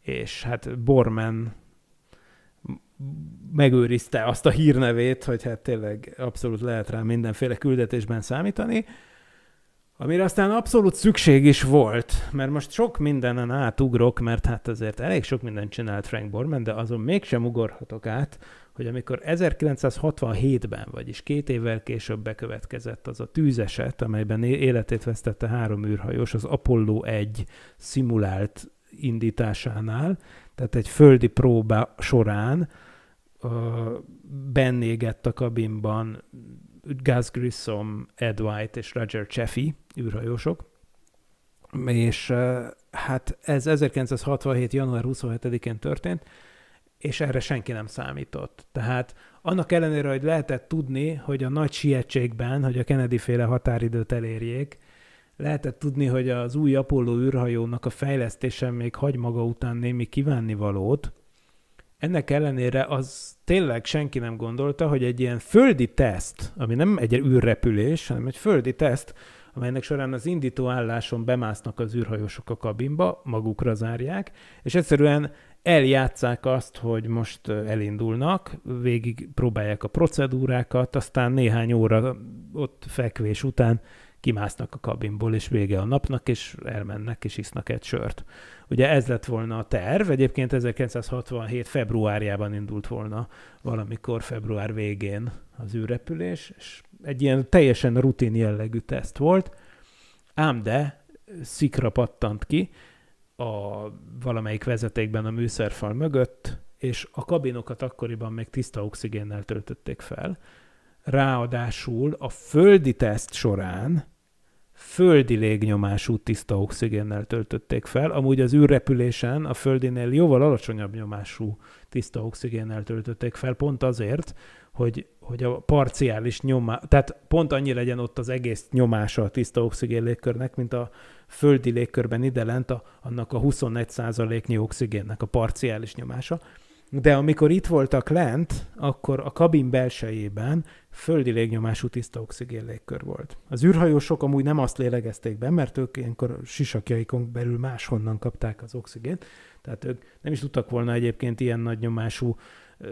és hát Bormen megőrizte azt a hírnevét, hogy hát tényleg abszolút lehet rá mindenféle küldetésben számítani, Amire aztán abszolút szükség is volt, mert most sok mindenen átugrok, mert hát azért elég sok mindent csinált Frank Borman, de azon mégsem ugorhatok át, hogy amikor 1967-ben, vagyis két évvel később bekövetkezett az a tűzeset, amelyben életét vesztette három űrhajós az Apollo 1 szimulált indításánál, tehát egy földi próba során ö, bennégett a kabinban Gus Grissom, Ed White és Roger Chaffee, űrhajósok, és hát ez 1967. január 27-én történt, és erre senki nem számított. Tehát annak ellenére, hogy lehetett tudni, hogy a nagy sietségben, hogy a Kennedy-féle határidőt elérjék, lehetett tudni, hogy az új Apollo űrhajónak a fejlesztése még hagy maga után némi kívánnivalót, ennek ellenére az tényleg senki nem gondolta, hogy egy ilyen földi teszt, ami nem egy űrrepülés, hanem egy földi teszt, amelynek során az indító álláson bemásznak az űrhajósok a kabinba, magukra zárják, és egyszerűen eljátszák azt, hogy most elindulnak, végig próbálják a procedúrákat, aztán néhány óra ott fekvés után kimásznak a kabinból, és vége a napnak, és elmennek, és isznak egy sört. Ugye ez lett volna a terv, egyébként 1967 februárjában indult volna valamikor február végén az űrrepülés, és egy ilyen teljesen rutin jellegű teszt volt, ám de szikra pattant ki a valamelyik vezetékben a műszerfal mögött, és a kabinokat akkoriban még tiszta oxigénnel töltötték fel. Ráadásul a földi teszt során földi légnyomású tiszta oxigénnel töltötték fel, amúgy az űrrepülésen a földinél jóval alacsonyabb nyomású tiszta oxigénnel töltötték fel, pont azért, hogy, hogy a parciális nyomás, tehát pont annyi legyen ott az egész nyomása a tiszta oxigén légkörnek, mint a földi légkörben ide lent a, annak a 21%-nyi oxigénnek a parciális nyomása de amikor itt voltak lent, akkor a kabin belsejében földi légnyomású tiszta oxigén légkör volt. Az űrhajósok amúgy nem azt lélegezték be, mert ők ilyenkor sisakjaikon belül máshonnan kapták az oxigént, tehát ők nem is tudtak volna egyébként ilyen nagy nyomású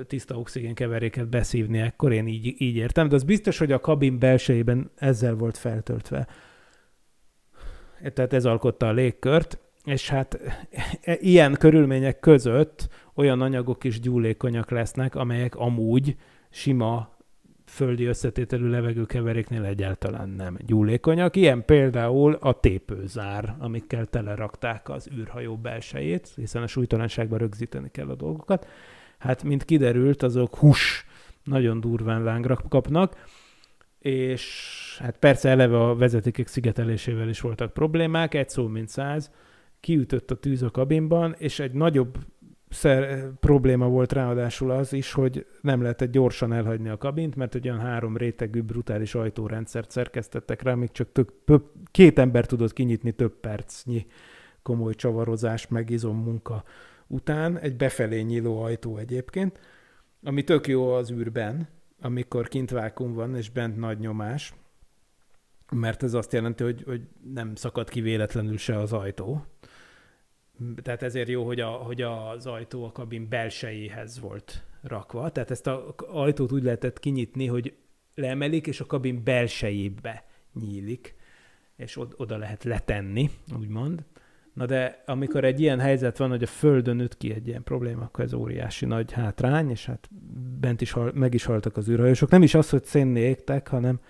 tiszta oxigén keveréket beszívni, ekkor, én így, így értem, de az biztos, hogy a kabin belsejében ezzel volt feltöltve. Tehát ez alkotta a légkört, és hát e, ilyen körülmények között olyan anyagok is gyúlékonyak lesznek, amelyek amúgy sima földi összetételű levegőkeveréknél egyáltalán nem gyúlékonyak. Ilyen például a tépőzár, amikkel telerakták az űrhajó belsejét, hiszen a súlytalanságban rögzíteni kell a dolgokat. Hát, mint kiderült, azok hús nagyon durván lángra kapnak, és hát persze eleve a vezetékek szigetelésével is voltak problémák, egy szó mint száz, kiütött a tűz a kabinban, és egy nagyobb szer, probléma volt ráadásul az is, hogy nem lehetett gyorsan elhagyni a kabint, mert egy olyan három rétegű brutális ajtórendszert szerkesztettek rá, amik csak tök, több, két ember tudott kinyitni több percnyi komoly csavarozás, meg izom munka után. Egy befelé nyíló ajtó egyébként, ami tök jó az űrben, amikor kint vákum van, és bent nagy nyomás, mert ez azt jelenti, hogy, hogy nem szakad ki véletlenül se az ajtó, tehát ezért jó, hogy, a, hogy az ajtó a kabin belsejéhez volt rakva. Tehát ezt az ajtót úgy lehetett kinyitni, hogy leemelik, és a kabin belsejébe nyílik, és oda lehet letenni, úgymond. Na de amikor egy ilyen helyzet van, hogy a Földön üt ki egy ilyen probléma, akkor ez óriási nagy hátrány, és hát bent is hal, meg is haltak az űrhajósok. Nem is az, hogy szénné égtek, hanem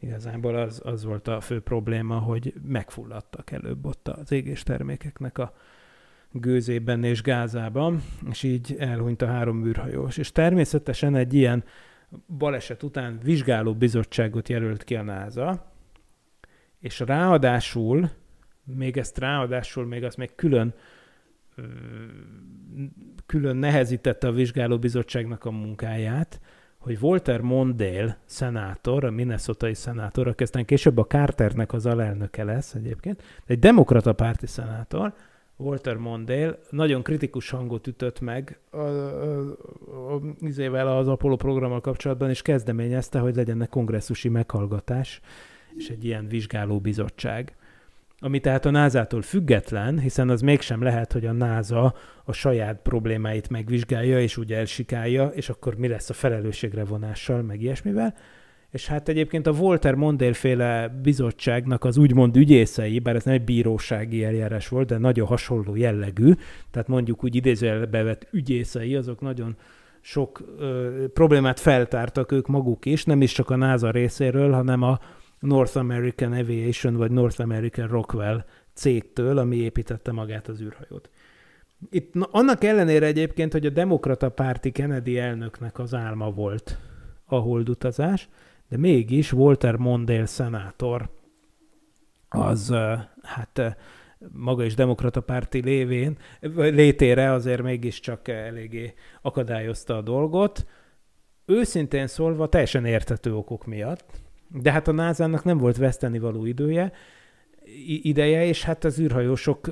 igazából az, az volt a fő probléma, hogy megfulladtak előbb ott az égés termékeknek a, gőzében és Gázában, és így elhunyt a három űrhajós. És természetesen egy ilyen baleset után vizsgáló bizottságot jelölt ki a NASA, és ráadásul, még ezt ráadásul, még azt még külön külön nehezítette a vizsgálóbizottságnak a munkáját, hogy Walter Mondale szenátor, a minnesotai szenátor, aki aztán később a Carternek az alelnöke lesz egyébként, egy demokrata párti szenátor, Walter Mondale nagyon kritikus hangot ütött meg a, a, a, a, az Apollo programmal kapcsolatban, és kezdeményezte, hogy legyen kongresszusi meghallgatás, és egy ilyen bizottság. ami tehát a NASA-tól független, hiszen az mégsem lehet, hogy a NASA a saját problémáit megvizsgálja, és úgy elsikálja, és akkor mi lesz a felelősségre vonással, meg ilyesmivel, és hát egyébként a Walter Mondale féle bizottságnak az úgymond ügyészei, bár ez nem egy bírósági eljárás volt, de nagyon hasonló jellegű, tehát mondjuk úgy idézőjelbe vett ügyészei, azok nagyon sok ö, problémát feltártak ők maguk is, nem is csak a NASA részéről, hanem a North American Aviation vagy North American Rockwell cégtől, ami építette magát az űrhajót. Itt na, annak ellenére egyébként, hogy a demokrata párti Kennedy elnöknek az álma volt a holdutazás, de mégis Walter Mondale szenátor az hát maga is demokrata párti lévén, létére azért mégiscsak eléggé akadályozta a dolgot. Őszintén szólva teljesen értető okok miatt, de hát a nasa nem volt vesztenivaló idője, ideje, és hát az űrhajósok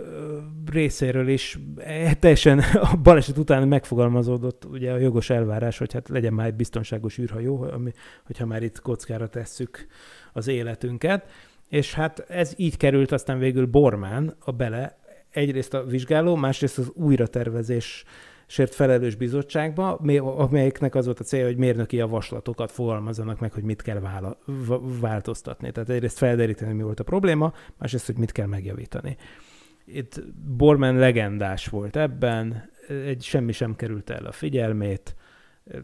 részéről is e, teljesen a baleset után megfogalmazódott ugye a jogos elvárás, hogy hát legyen már egy biztonságos űrhajó, ami, hogyha már itt kockára tesszük az életünket. És hát ez így került aztán végül Bormán a bele, egyrészt a vizsgáló, másrészt az újratervezés sért felelős bizottságba, amelyiknek az volt a célja, hogy mérnöki javaslatokat fogalmazzanak meg, hogy mit kell vála, változtatni. Tehát egyrészt felderíteni, mi volt a probléma, másrészt, hogy mit kell megjavítani. Itt Bormann legendás volt ebben, egy semmi sem került el a figyelmét,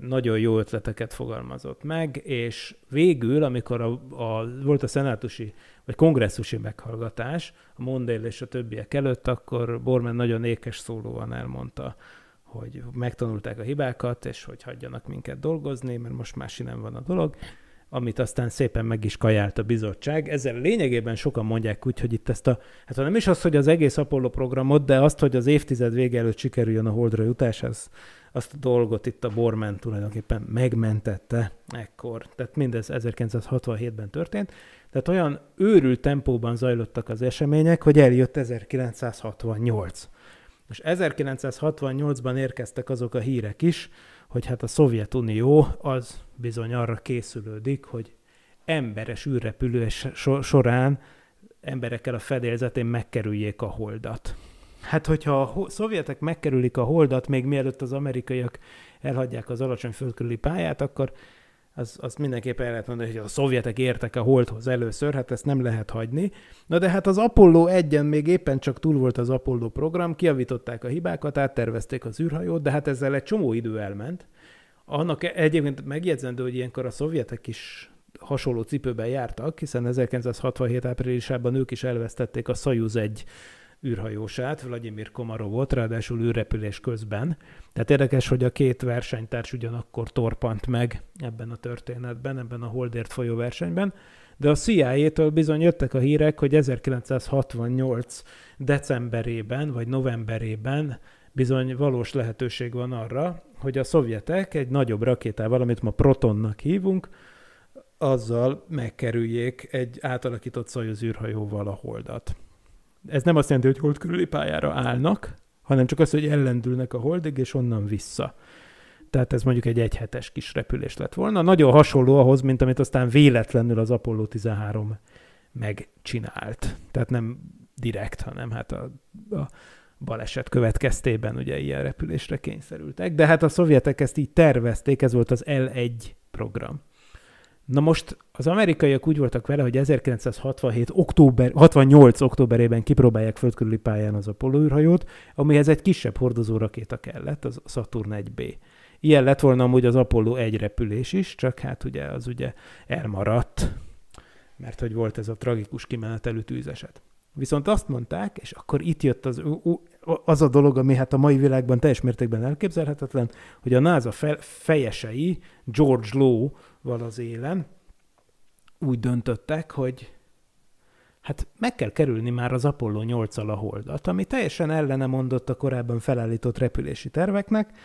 nagyon jó ötleteket fogalmazott meg, és végül, amikor a, a, volt a szenátusi vagy kongresszusi meghallgatás, a Mondale és a többiek előtt, akkor Bormann nagyon ékes szólóan elmondta, hogy megtanulták a hibákat, és hogy hagyjanak minket dolgozni, mert most más nem van a dolog, amit aztán szépen meg is kajált a bizottság. Ezzel lényegében sokan mondják úgy, hogy itt ezt a, hát ha nem is az, hogy az egész Apollo programot, de azt, hogy az évtized vége előtt sikerüljön a holdra jutás, az, azt a dolgot itt a Borman tulajdonképpen megmentette ekkor. Tehát mindez 1967-ben történt. Tehát olyan őrült tempóban zajlottak az események, hogy eljött 1968. Most 1968-ban érkeztek azok a hírek is, hogy hát a Szovjetunió az bizony arra készülődik, hogy emberes űrrepülő során emberekkel a fedélzetén megkerüljék a holdat. Hát, hogyha a szovjetek megkerülik a holdat, még mielőtt az amerikaiak elhagyják az alacsony földkörüli pályát, akkor az, azt mindenképpen el lehet mondani, hogy a szovjetek értek a holdhoz először, hát ezt nem lehet hagyni. Na de hát az Apollo 1-en még éppen csak túl volt az Apollo program, kiavították a hibákat, áttervezték az űrhajót, de hát ezzel egy csomó idő elment. Annak e- egyébként megjegyzendő, hogy ilyenkor a szovjetek is hasonló cipőben jártak, hiszen 1967 áprilisában ők is elvesztették a Soyuz 1 űrhajósát, Vladimir Komarovot, ráadásul űrrepülés közben. Tehát érdekes, hogy a két versenytárs ugyanakkor torpant meg ebben a történetben, ebben a Holdért folyó versenyben, de a CIA-től bizony jöttek a hírek, hogy 1968 decemberében vagy novemberében bizony valós lehetőség van arra, hogy a szovjetek egy nagyobb rakétával, amit ma Protonnak hívunk, azzal megkerüljék egy átalakított Szajuz űrhajóval a holdat ez nem azt jelenti, hogy hold körüli pályára állnak, hanem csak az, hogy ellendülnek a holdig, és onnan vissza. Tehát ez mondjuk egy egyhetes kis repülés lett volna. Nagyon hasonló ahhoz, mint amit aztán véletlenül az Apollo 13 megcsinált. Tehát nem direkt, hanem hát a, a baleset következtében ugye ilyen repülésre kényszerültek. De hát a szovjetek ezt így tervezték, ez volt az L1 program. Na most az amerikaiak úgy voltak vele, hogy 1967. október, 68. októberében kipróbálják földkörüli pályán az Apollo űrhajót, amihez egy kisebb hordozó rakéta kellett, az Saturn 1B. Ilyen lett volna amúgy az Apollo 1 repülés is, csak hát ugye az ugye elmaradt, mert hogy volt ez a tragikus kimenetelű tűzeset. Viszont azt mondták, és akkor itt jött az, az a dolog, ami hát a mai világban teljes mértékben elképzelhetetlen, hogy a NASA fe, fejesei, George Low, van az élen, úgy döntöttek, hogy hát meg kell kerülni már az Apollo 8 a holdat, ami teljesen ellene mondott a korábban felállított repülési terveknek,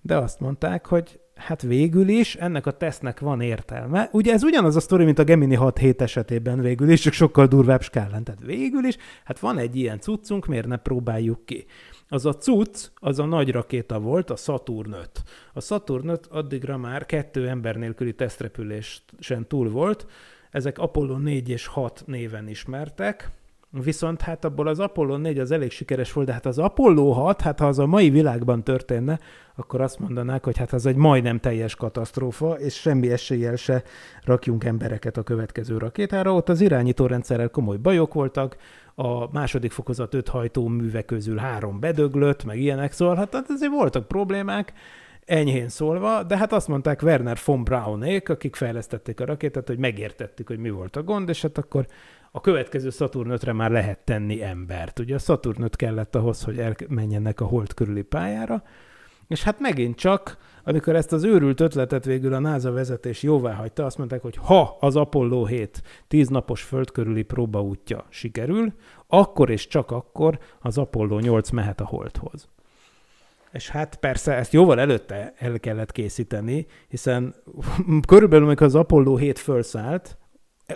de azt mondták, hogy hát végül is ennek a tesznek van értelme. Ugye ez ugyanaz a sztori, mint a Gemini 6-7 esetében végül is, csak sokkal durvább skálán. Tehát végül is, hát van egy ilyen cuccunk, miért ne próbáljuk ki? Az a cucc, az a nagy rakéta volt, a Saturn 5. A Saturn 5 addigra már kettő ember nélküli tesztrepülésen túl volt, ezek Apollo 4 és 6 néven ismertek, Viszont hát abból az Apollo 4 az elég sikeres volt, de hát az Apollo 6, hát ha az a mai világban történne, akkor azt mondanák, hogy hát az egy majdnem teljes katasztrófa, és semmi eséllyel se rakjunk embereket a következő rakétára. Ott az irányítórendszerrel komoly bajok voltak, a második fokozat öt hajtóműve közül három bedöglött, meg ilyenek, szóval hát azért voltak problémák, enyhén szólva, de hát azt mondták Werner von Braunék, akik fejlesztették a rakétát, hogy megértettük, hogy mi volt a gond, és hát akkor a következő Saturn 5-re már lehet tenni embert. Ugye a Saturn 5 kellett ahhoz, hogy elmenjenek a hold körüli pályára, és hát megint csak, amikor ezt az őrült ötletet végül a NASA vezetés jóvá hagyta, azt mondták, hogy ha az Apollo 7 10 napos föld körüli próbaútja sikerül, akkor és csak akkor az Apollo 8 mehet a holdhoz. És hát persze ezt jóval előtte el kellett készíteni, hiszen körülbelül amikor az Apollo 7 felszállt,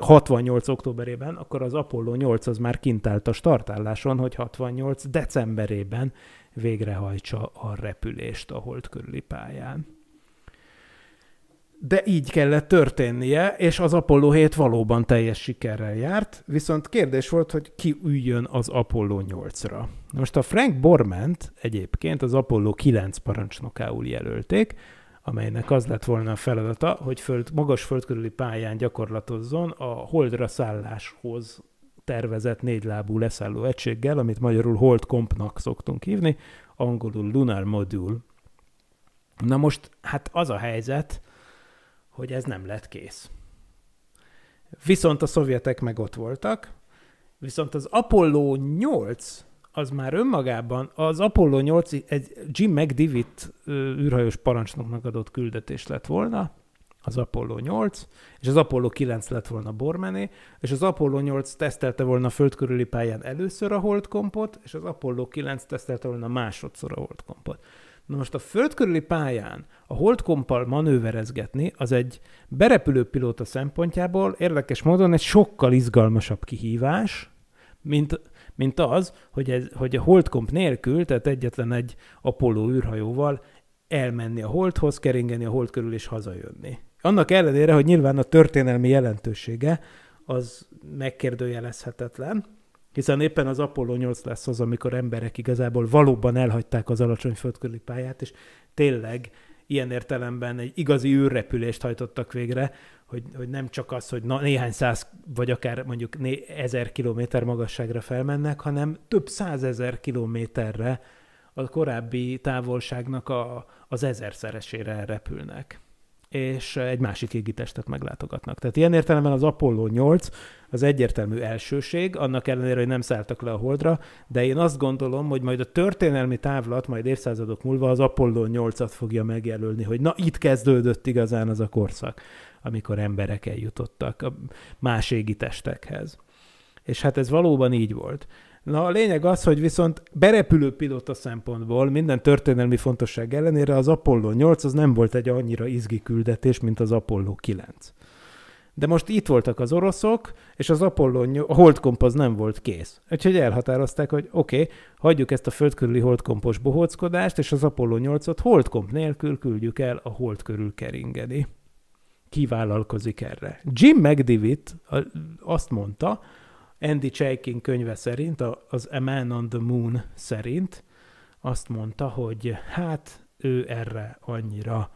68. októberében, akkor az Apollo 8 az már kint állt a startálláson, hogy 68. decemberében végrehajtsa a repülést a hold körüli pályán. De így kellett történnie, és az Apollo 7 valóban teljes sikerrel járt, viszont kérdés volt, hogy ki üljön az Apollo 8-ra. Most a Frank Borment egyébként az Apollo 9 parancsnokául jelölték, amelynek az lett volna a feladata, hogy föld, magas földkörüli pályán gyakorlatozzon a holdra szálláshoz tervezett négylábú leszálló egységgel, amit magyarul hold kompnak szoktunk hívni, angolul lunar module. Na most, hát az a helyzet, hogy ez nem lett kész. Viszont a szovjetek meg ott voltak, viszont az Apollo 8 az már önmagában az Apollo 8 egy Jim McDivitt űrhajós parancsnoknak adott küldetés lett volna, az Apollo 8, és az Apollo 9 lett volna Bormené, és az Apollo 8 tesztelte volna a föld körüli pályán először a holdkompot, és az Apollo 9 tesztelte volna másodszor a holdkompot. Na most a föld körüli pályán a holdkompal manőverezgetni az egy berepülő pilóta szempontjából érdekes módon egy sokkal izgalmasabb kihívás, mint mint az, hogy, ez, hogy a holdkomp nélkül, tehát egyetlen egy Apollo űrhajóval elmenni a holdhoz, keringeni a hold körül és hazajönni. Annak ellenére, hogy nyilván a történelmi jelentősége az megkérdőjelezhetetlen, hiszen éppen az Apollo 8 lesz az, amikor emberek igazából valóban elhagyták az alacsony földkörüli pályát, és tényleg ilyen értelemben egy igazi űrrepülést hajtottak végre, hogy, hogy nem csak az, hogy na, néhány száz, vagy akár mondjuk né, ezer kilométer magasságra felmennek, hanem több százezer kilométerre a korábbi távolságnak a, az ezerszeresére repülnek és egy másik égitestet meglátogatnak. Tehát ilyen értelemben az Apollo 8 az egyértelmű elsőség, annak ellenére, hogy nem szálltak le a Holdra, de én azt gondolom, hogy majd a történelmi távlat majd évszázadok múlva az Apollo 8-at fogja megjelölni, hogy na itt kezdődött igazán az a korszak amikor emberek eljutottak a más égi testekhez. És hát ez valóban így volt. Na a lényeg az, hogy viszont berepülő pilóta szempontból minden történelmi fontosság ellenére az Apollo 8 az nem volt egy annyira izgi küldetés, mint az Apollo 9. De most itt voltak az oroszok, és az Apollo a holdkompoz nem volt kész. Úgyhogy elhatározták, hogy oké, okay, hagyjuk ezt a földkörüli holdkompos bohóckodást, és az Apollo 8-ot holdkomp nélkül küldjük el a hold körül keringeni kivállalkozik erre. Jim McDivitt azt mondta, Andy Chaikin könyve szerint, az A Man on the Moon szerint, azt mondta, hogy hát ő erre annyira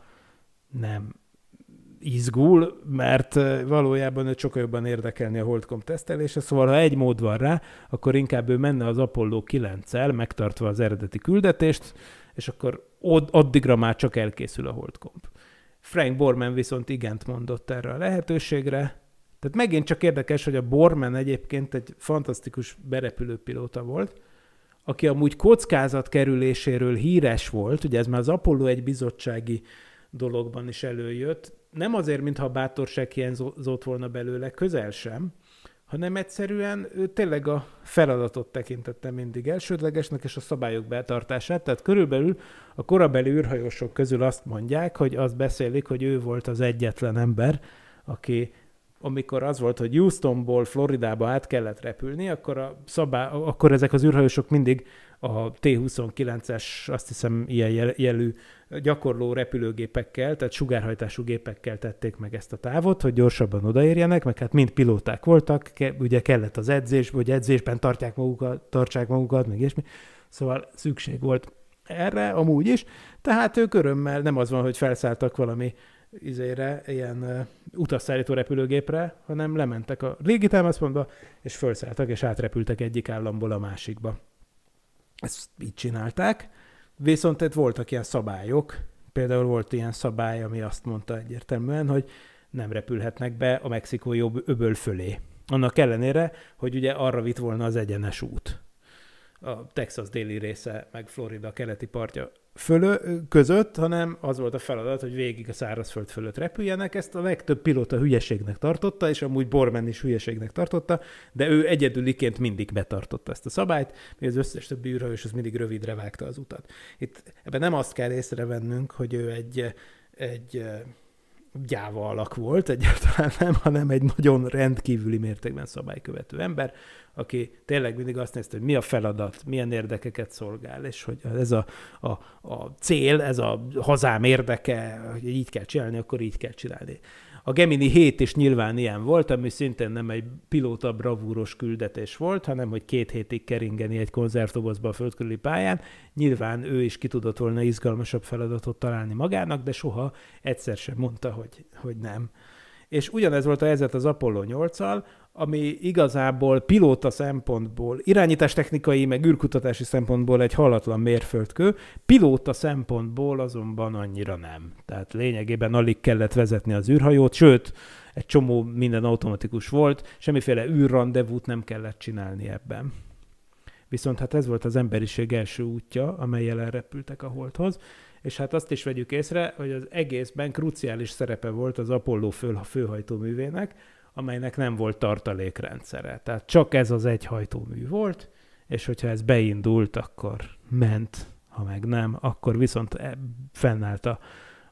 nem izgul, mert valójában ő sokkal jobban érdekelni a Holdcom tesztelése, szóval ha egy mód van rá, akkor inkább ő menne az Apollo 9-el, megtartva az eredeti küldetést, és akkor addigra már csak elkészül a Holdcomp. Frank Borman viszont igent mondott erre a lehetőségre. Tehát megint csak érdekes, hogy a Borman egyébként egy fantasztikus berepülőpilóta volt, aki amúgy kockázat kerüléséről híres volt, ugye ez már az Apollo egy bizottsági dologban is előjött, nem azért, mintha a bátorság hiányzott volna belőle, közel sem, hanem egyszerűen tényleg a feladatot tekintette mindig elsődlegesnek, és a szabályok betartását. Tehát körülbelül a korabeli űrhajósok közül azt mondják, hogy azt beszélik, hogy ő volt az egyetlen ember, aki amikor az volt, hogy Houstonból Floridába át kellett repülni, akkor, a szabá, akkor ezek az űrhajósok mindig a T-29-es, azt hiszem, ilyen jelű gyakorló repülőgépekkel, tehát sugárhajtású gépekkel tették meg ezt a távot, hogy gyorsabban odaérjenek, meg hát mind pilóták voltak, ke, ugye kellett az edzés, vagy edzésben tartják magukat, tartsák magukat, meg ilyesmi, szóval szükség volt erre amúgy is, tehát ők örömmel, nem az van, hogy felszálltak valami izére, ilyen uh, utasszállító repülőgépre, hanem lementek a régi támaszpontba, és felszálltak, és átrepültek egyik államból a másikba. Ezt így csinálták. Viszont itt voltak ilyen szabályok, például volt ilyen szabály, ami azt mondta egyértelműen, hogy nem repülhetnek be a mexikói öböl fölé. Annak ellenére, hogy ugye arra vitt volna az egyenes út. A Texas déli része, meg Florida keleti partja fölö, között, hanem az volt a feladat, hogy végig a szárazföld fölött repüljenek. Ezt a legtöbb pilóta hülyeségnek tartotta, és amúgy Bormen is hülyeségnek tartotta, de ő egyedüliként mindig betartotta ezt a szabályt, még az összes többi űrhajós az mindig rövidre vágta az utat. Itt ebben nem azt kell észrevennünk, hogy ő egy, egy gyáva alak volt, egyáltalán nem, hanem egy nagyon rendkívüli mértékben szabálykövető ember, aki tényleg mindig azt nézte, hogy mi a feladat, milyen érdekeket szolgál, és hogy ez a, a, a cél, ez a hazám érdeke, hogy így kell csinálni, akkor így kell csinálni. A Gemini 7 is nyilván ilyen volt, ami szintén nem egy pilóta bravúros küldetés volt, hanem hogy két hétig keringeni egy konzervdobozba a földkörüli pályán. Nyilván ő is ki tudott volna izgalmasabb feladatot találni magának, de soha egyszer sem mondta, hogy, hogy nem. És ugyanez volt a helyzet az Apollo 8-al, ami igazából pilóta szempontból, irányítás technikai, meg űrkutatási szempontból egy halatlan mérföldkő, pilóta szempontból azonban annyira nem. Tehát lényegében alig kellett vezetni az űrhajót, sőt, egy csomó minden automatikus volt, semmiféle űrrandevút nem kellett csinálni ebben. Viszont hát ez volt az emberiség első útja, amelyel elrepültek a holdhoz, és hát azt is vegyük észre, hogy az egészben kruciális szerepe volt az Apollo fő, főhajtóművének, amelynek nem volt tartalékrendszere. Tehát csak ez az egy hajtómű volt, és hogyha ez beindult, akkor ment, ha meg nem, akkor viszont e- fennállt a,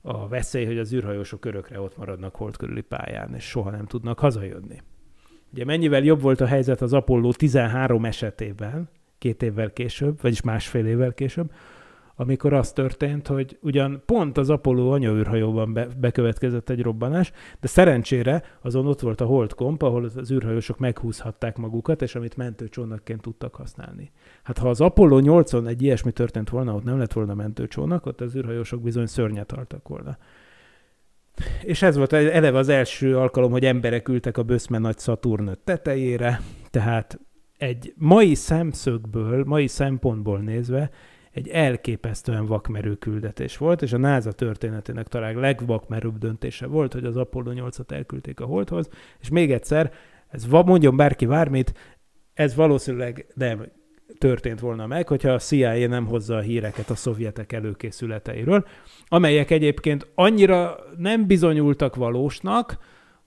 a veszély, hogy az űrhajósok örökre ott maradnak hold körüli pályán, és soha nem tudnak hazajönni. Ugye mennyivel jobb volt a helyzet az Apollo 13 esetében, két évvel később, vagyis másfél évvel később, amikor az történt, hogy ugyan pont az Apollo anyaűrhajóban be, bekövetkezett egy robbanás, de szerencsére azon ott volt a holdkomp, ahol az űrhajósok meghúzhatták magukat, és amit mentőcsónakként tudtak használni. Hát ha az Apollo on egy ilyesmi történt volna, ott nem lett volna mentőcsónak, ott az űrhajósok bizony szörnyet tartak volna. És ez volt eleve az első alkalom, hogy emberek ültek a Böszme nagy Szaturn tetejére, tehát egy mai szemszögből, mai szempontból nézve egy elképesztően vakmerő küldetés volt, és a NASA történetének talán legvakmerőbb döntése volt, hogy az Apollo 8-at elküldték a Holdhoz, és még egyszer, ez mondjon bárki bármit, ez valószínűleg nem történt volna meg, hogyha a CIA nem hozza a híreket a szovjetek előkészületeiről, amelyek egyébként annyira nem bizonyultak valósnak,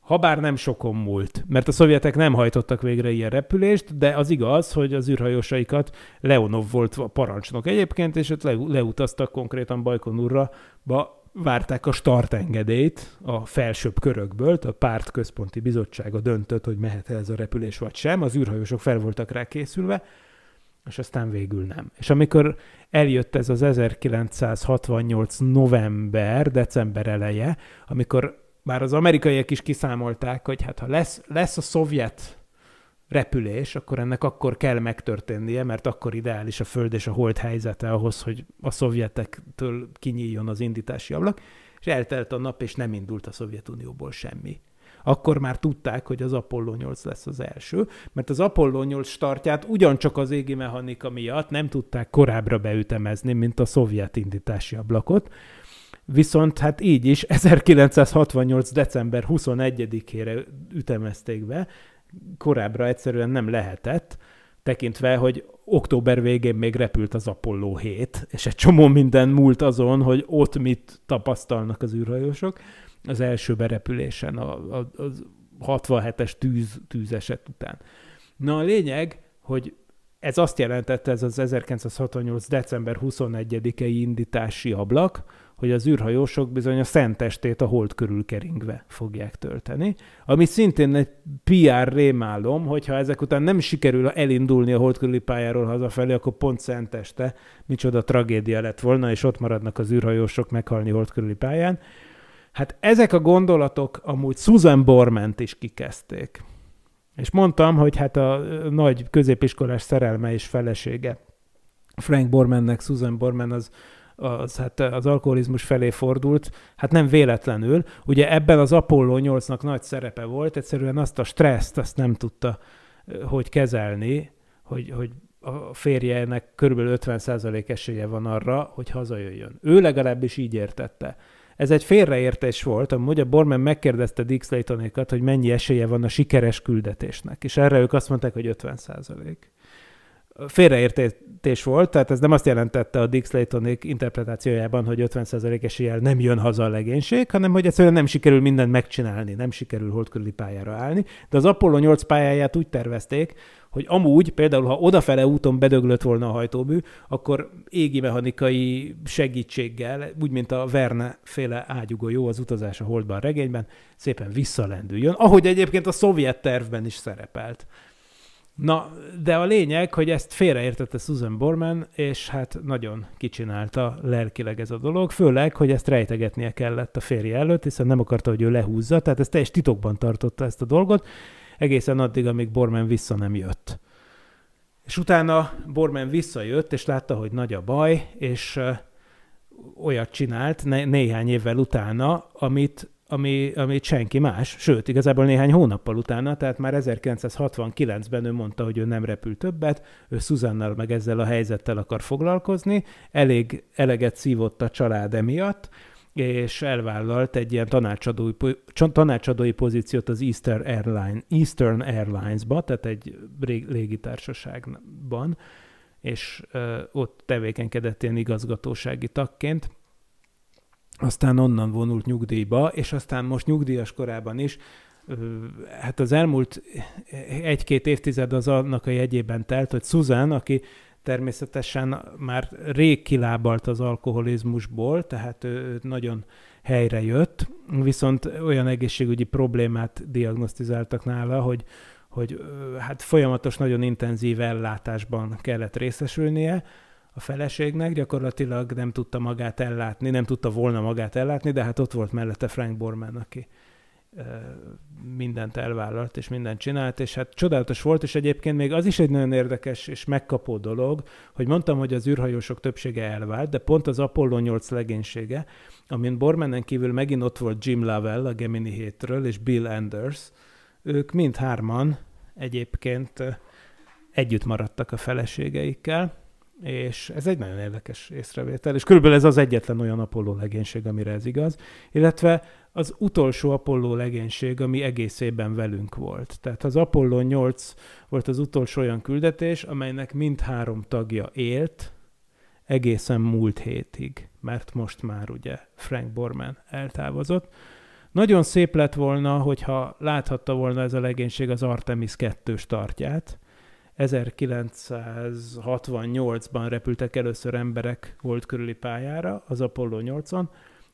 Habár nem sokon múlt, mert a szovjetek nem hajtottak végre ilyen repülést, de az igaz, hogy az űrhajósaikat Leonov volt a parancsnok egyébként, és ott le, leutaztak konkrétan Bajkonurra, várták a startengedélyt a felsőbb körökből, a párt központi bizottsága döntött, hogy mehet -e ez a repülés vagy sem, az űrhajósok fel voltak rá készülve, és aztán végül nem. És amikor eljött ez az 1968 november, december eleje, amikor bár az amerikaiak is kiszámolták, hogy hát ha lesz, lesz a szovjet repülés, akkor ennek akkor kell megtörténnie, mert akkor ideális a Föld és a Hold helyzete ahhoz, hogy a szovjetektől kinyíljon az indítási ablak, és eltelt a nap, és nem indult a Szovjetunióból semmi. Akkor már tudták, hogy az Apollo 8 lesz az első, mert az Apollo 8 startját ugyancsak az égi mechanika miatt nem tudták korábbra beütemezni, mint a szovjet indítási ablakot, Viszont hát így is 1968. december 21-ére ütemezték be, korábbra egyszerűen nem lehetett, tekintve, hogy október végén még repült az Apollo 7, és egy csomó minden múlt azon, hogy ott mit tapasztalnak az űrhajósok. Az első berepülésen, a, a, a 67-es tűz, tűzeset után. Na a lényeg, hogy ez azt jelentette, ez az 1968. december 21-i indítási ablak, hogy az űrhajósok bizony a szentestét a hold körül keringve fogják tölteni, ami szintén egy PR rémálom, hogyha ezek után nem sikerül elindulni a hold körüli pályáról hazafelé, akkor pont szenteste micsoda tragédia lett volna, és ott maradnak az űrhajósok meghalni hold körüli pályán. Hát ezek a gondolatok amúgy Susan Borment is kikezdték. És mondtam, hogy hát a nagy középiskolás szerelme és felesége Frank Bormannek, Susan Borman az az, hát eh, az alkoholizmus felé fordult, hát nem véletlenül. Ugye ebben az Apollo 8-nak nagy szerepe volt, egyszerűen azt a stresszt, azt nem tudta eh, hogy kezelni, hogy, hogy a férjének körülbelül 50% esélye van arra, hogy hazajöjjön. Ő legalábbis így értette. Ez egy félreértés volt, amúgy a Borman megkérdezte Dick slayton hogy mennyi esélye van a sikeres küldetésnek, és erre ők azt mondták, hogy 50 százalék. Félreértés döntés volt, tehát ez nem azt jelentette a Dick Slaytonék interpretációjában, hogy 50% ilyen nem jön haza a legénység, hanem hogy egyszerűen nem sikerül mindent megcsinálni, nem sikerül hold körüli pályára állni, de az Apollo 8 pályáját úgy tervezték, hogy amúgy, például ha odafele úton bedöglött volna a hajtómű, akkor égi mechanikai segítséggel, úgy mint a Verne féle jó az utazás a holdban a regényben, szépen visszalendüljön, ahogy egyébként a szovjet tervben is szerepelt. Na, de a lényeg, hogy ezt félreértette Susan Borman, és hát nagyon kicsinálta lelkileg ez a dolog, főleg, hogy ezt rejtegetnie kellett a férje előtt, hiszen nem akarta, hogy ő lehúzza, tehát ez teljes titokban tartotta ezt a dolgot, egészen addig, amíg Borman vissza nem jött. És utána Borman visszajött, és látta, hogy nagy a baj, és olyat csinált né- néhány évvel utána, amit ami, ami senki más, sőt, igazából néhány hónappal utána, tehát már 1969-ben ő mondta, hogy ő nem repül többet, ő Szuzannal meg ezzel a helyzettel akar foglalkozni, elég eleget szívott a család emiatt, és elvállalt egy ilyen tanácsadói, tanácsadói pozíciót az Eastern, Airline, Eastern Airlines-ba, tehát egy légitársaságban, és ö, ott tevékenykedett ilyen igazgatósági tagként, aztán onnan vonult nyugdíjba, és aztán most nyugdíjas korában is, hát az elmúlt egy-két évtized az annak a jegyében telt, hogy Susan, aki természetesen már rég kilábalt az alkoholizmusból, tehát ő nagyon helyre jött, viszont olyan egészségügyi problémát diagnosztizáltak nála, hogy, hogy hát folyamatos, nagyon intenzív ellátásban kellett részesülnie, a feleségnek, gyakorlatilag nem tudta magát ellátni, nem tudta volna magát ellátni, de hát ott volt mellette Frank Borman, aki mindent elvállalt, és mindent csinált, és hát csodálatos volt, és egyébként még az is egy nagyon érdekes és megkapó dolog, hogy mondtam, hogy az űrhajósok többsége elvált, de pont az Apollo 8 legénysége, amin Bormannen kívül megint ott volt Jim Lovell a Gemini 7 és Bill Anders, ők mind hárman egyébként együtt maradtak a feleségeikkel, és ez egy nagyon érdekes észrevétel, és körülbelül ez az egyetlen olyan Apollo legénység, amire ez igaz, illetve az utolsó Apollo legénység, ami egészében velünk volt. Tehát az Apollo 8 volt az utolsó olyan küldetés, amelynek mindhárom tagja élt egészen múlt hétig, mert most már ugye Frank Borman eltávozott. Nagyon szép lett volna, hogyha láthatta volna ez a legénység az Artemis 2 startját, tartját, 1968-ban repültek először emberek volt körüli pályára az Apollo 8-on,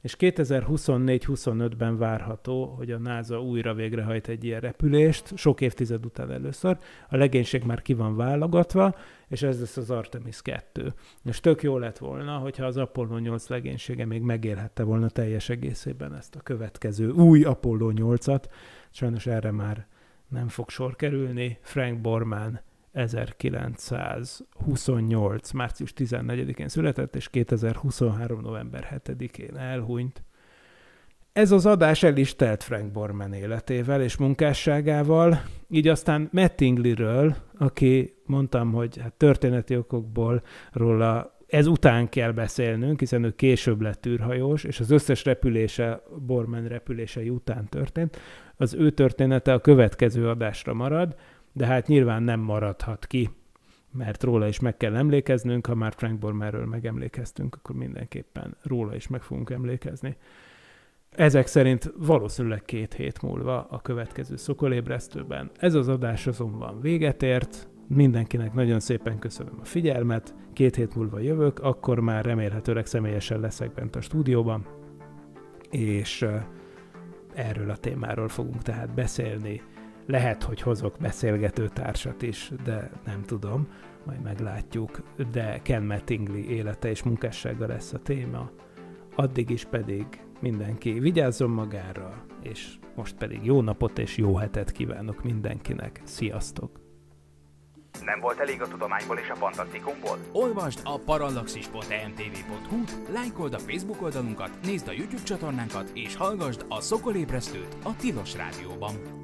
és 2024-25-ben várható, hogy a NASA újra végrehajt egy ilyen repülést, sok évtized után először. A legénység már ki van válogatva, és ez lesz az Artemis 2. És tök jó lett volna, hogyha az Apollo 8 legénysége még megélhette volna teljes egészében ezt a következő új Apollo 8-at. Sajnos erre már nem fog sor kerülni. Frank Borman 1928. március 14-én született, és 2023. november 7-én elhunyt. Ez az adás el is telt Frank Borman életével és munkásságával, így aztán Mettingliről, aki mondtam, hogy hát történeti okokból róla ez után kell beszélnünk, hiszen ő később lett űrhajós, és az összes repülése Borman repülései után történt. Az ő története a következő adásra marad, de hát nyilván nem maradhat ki, mert róla is meg kell emlékeznünk, ha már Frank Bormerről megemlékeztünk, akkor mindenképpen róla is meg fogunk emlékezni. Ezek szerint valószínűleg két hét múlva a következő szokolébresztőben. Ez az adás azonban véget ért, mindenkinek nagyon szépen köszönöm a figyelmet, két hét múlva jövök, akkor már remélhetőleg személyesen leszek bent a stúdióban, és erről a témáról fogunk tehát beszélni. Lehet, hogy hozok beszélgető társat is, de nem tudom, majd meglátjuk. De Ken Mattingly élete és munkássága lesz a téma. Addig is pedig mindenki vigyázzon magára, és most pedig jó napot és jó hetet kívánok mindenkinek. Sziasztok! Nem volt elég a tudományból és a fantasztikumból? Olvasd a parallaxis.emtv.hu, lájkold a Facebook oldalunkat, nézd a YouTube csatornánkat, és hallgassd a Szokolébresztőt a Tilos Rádióban.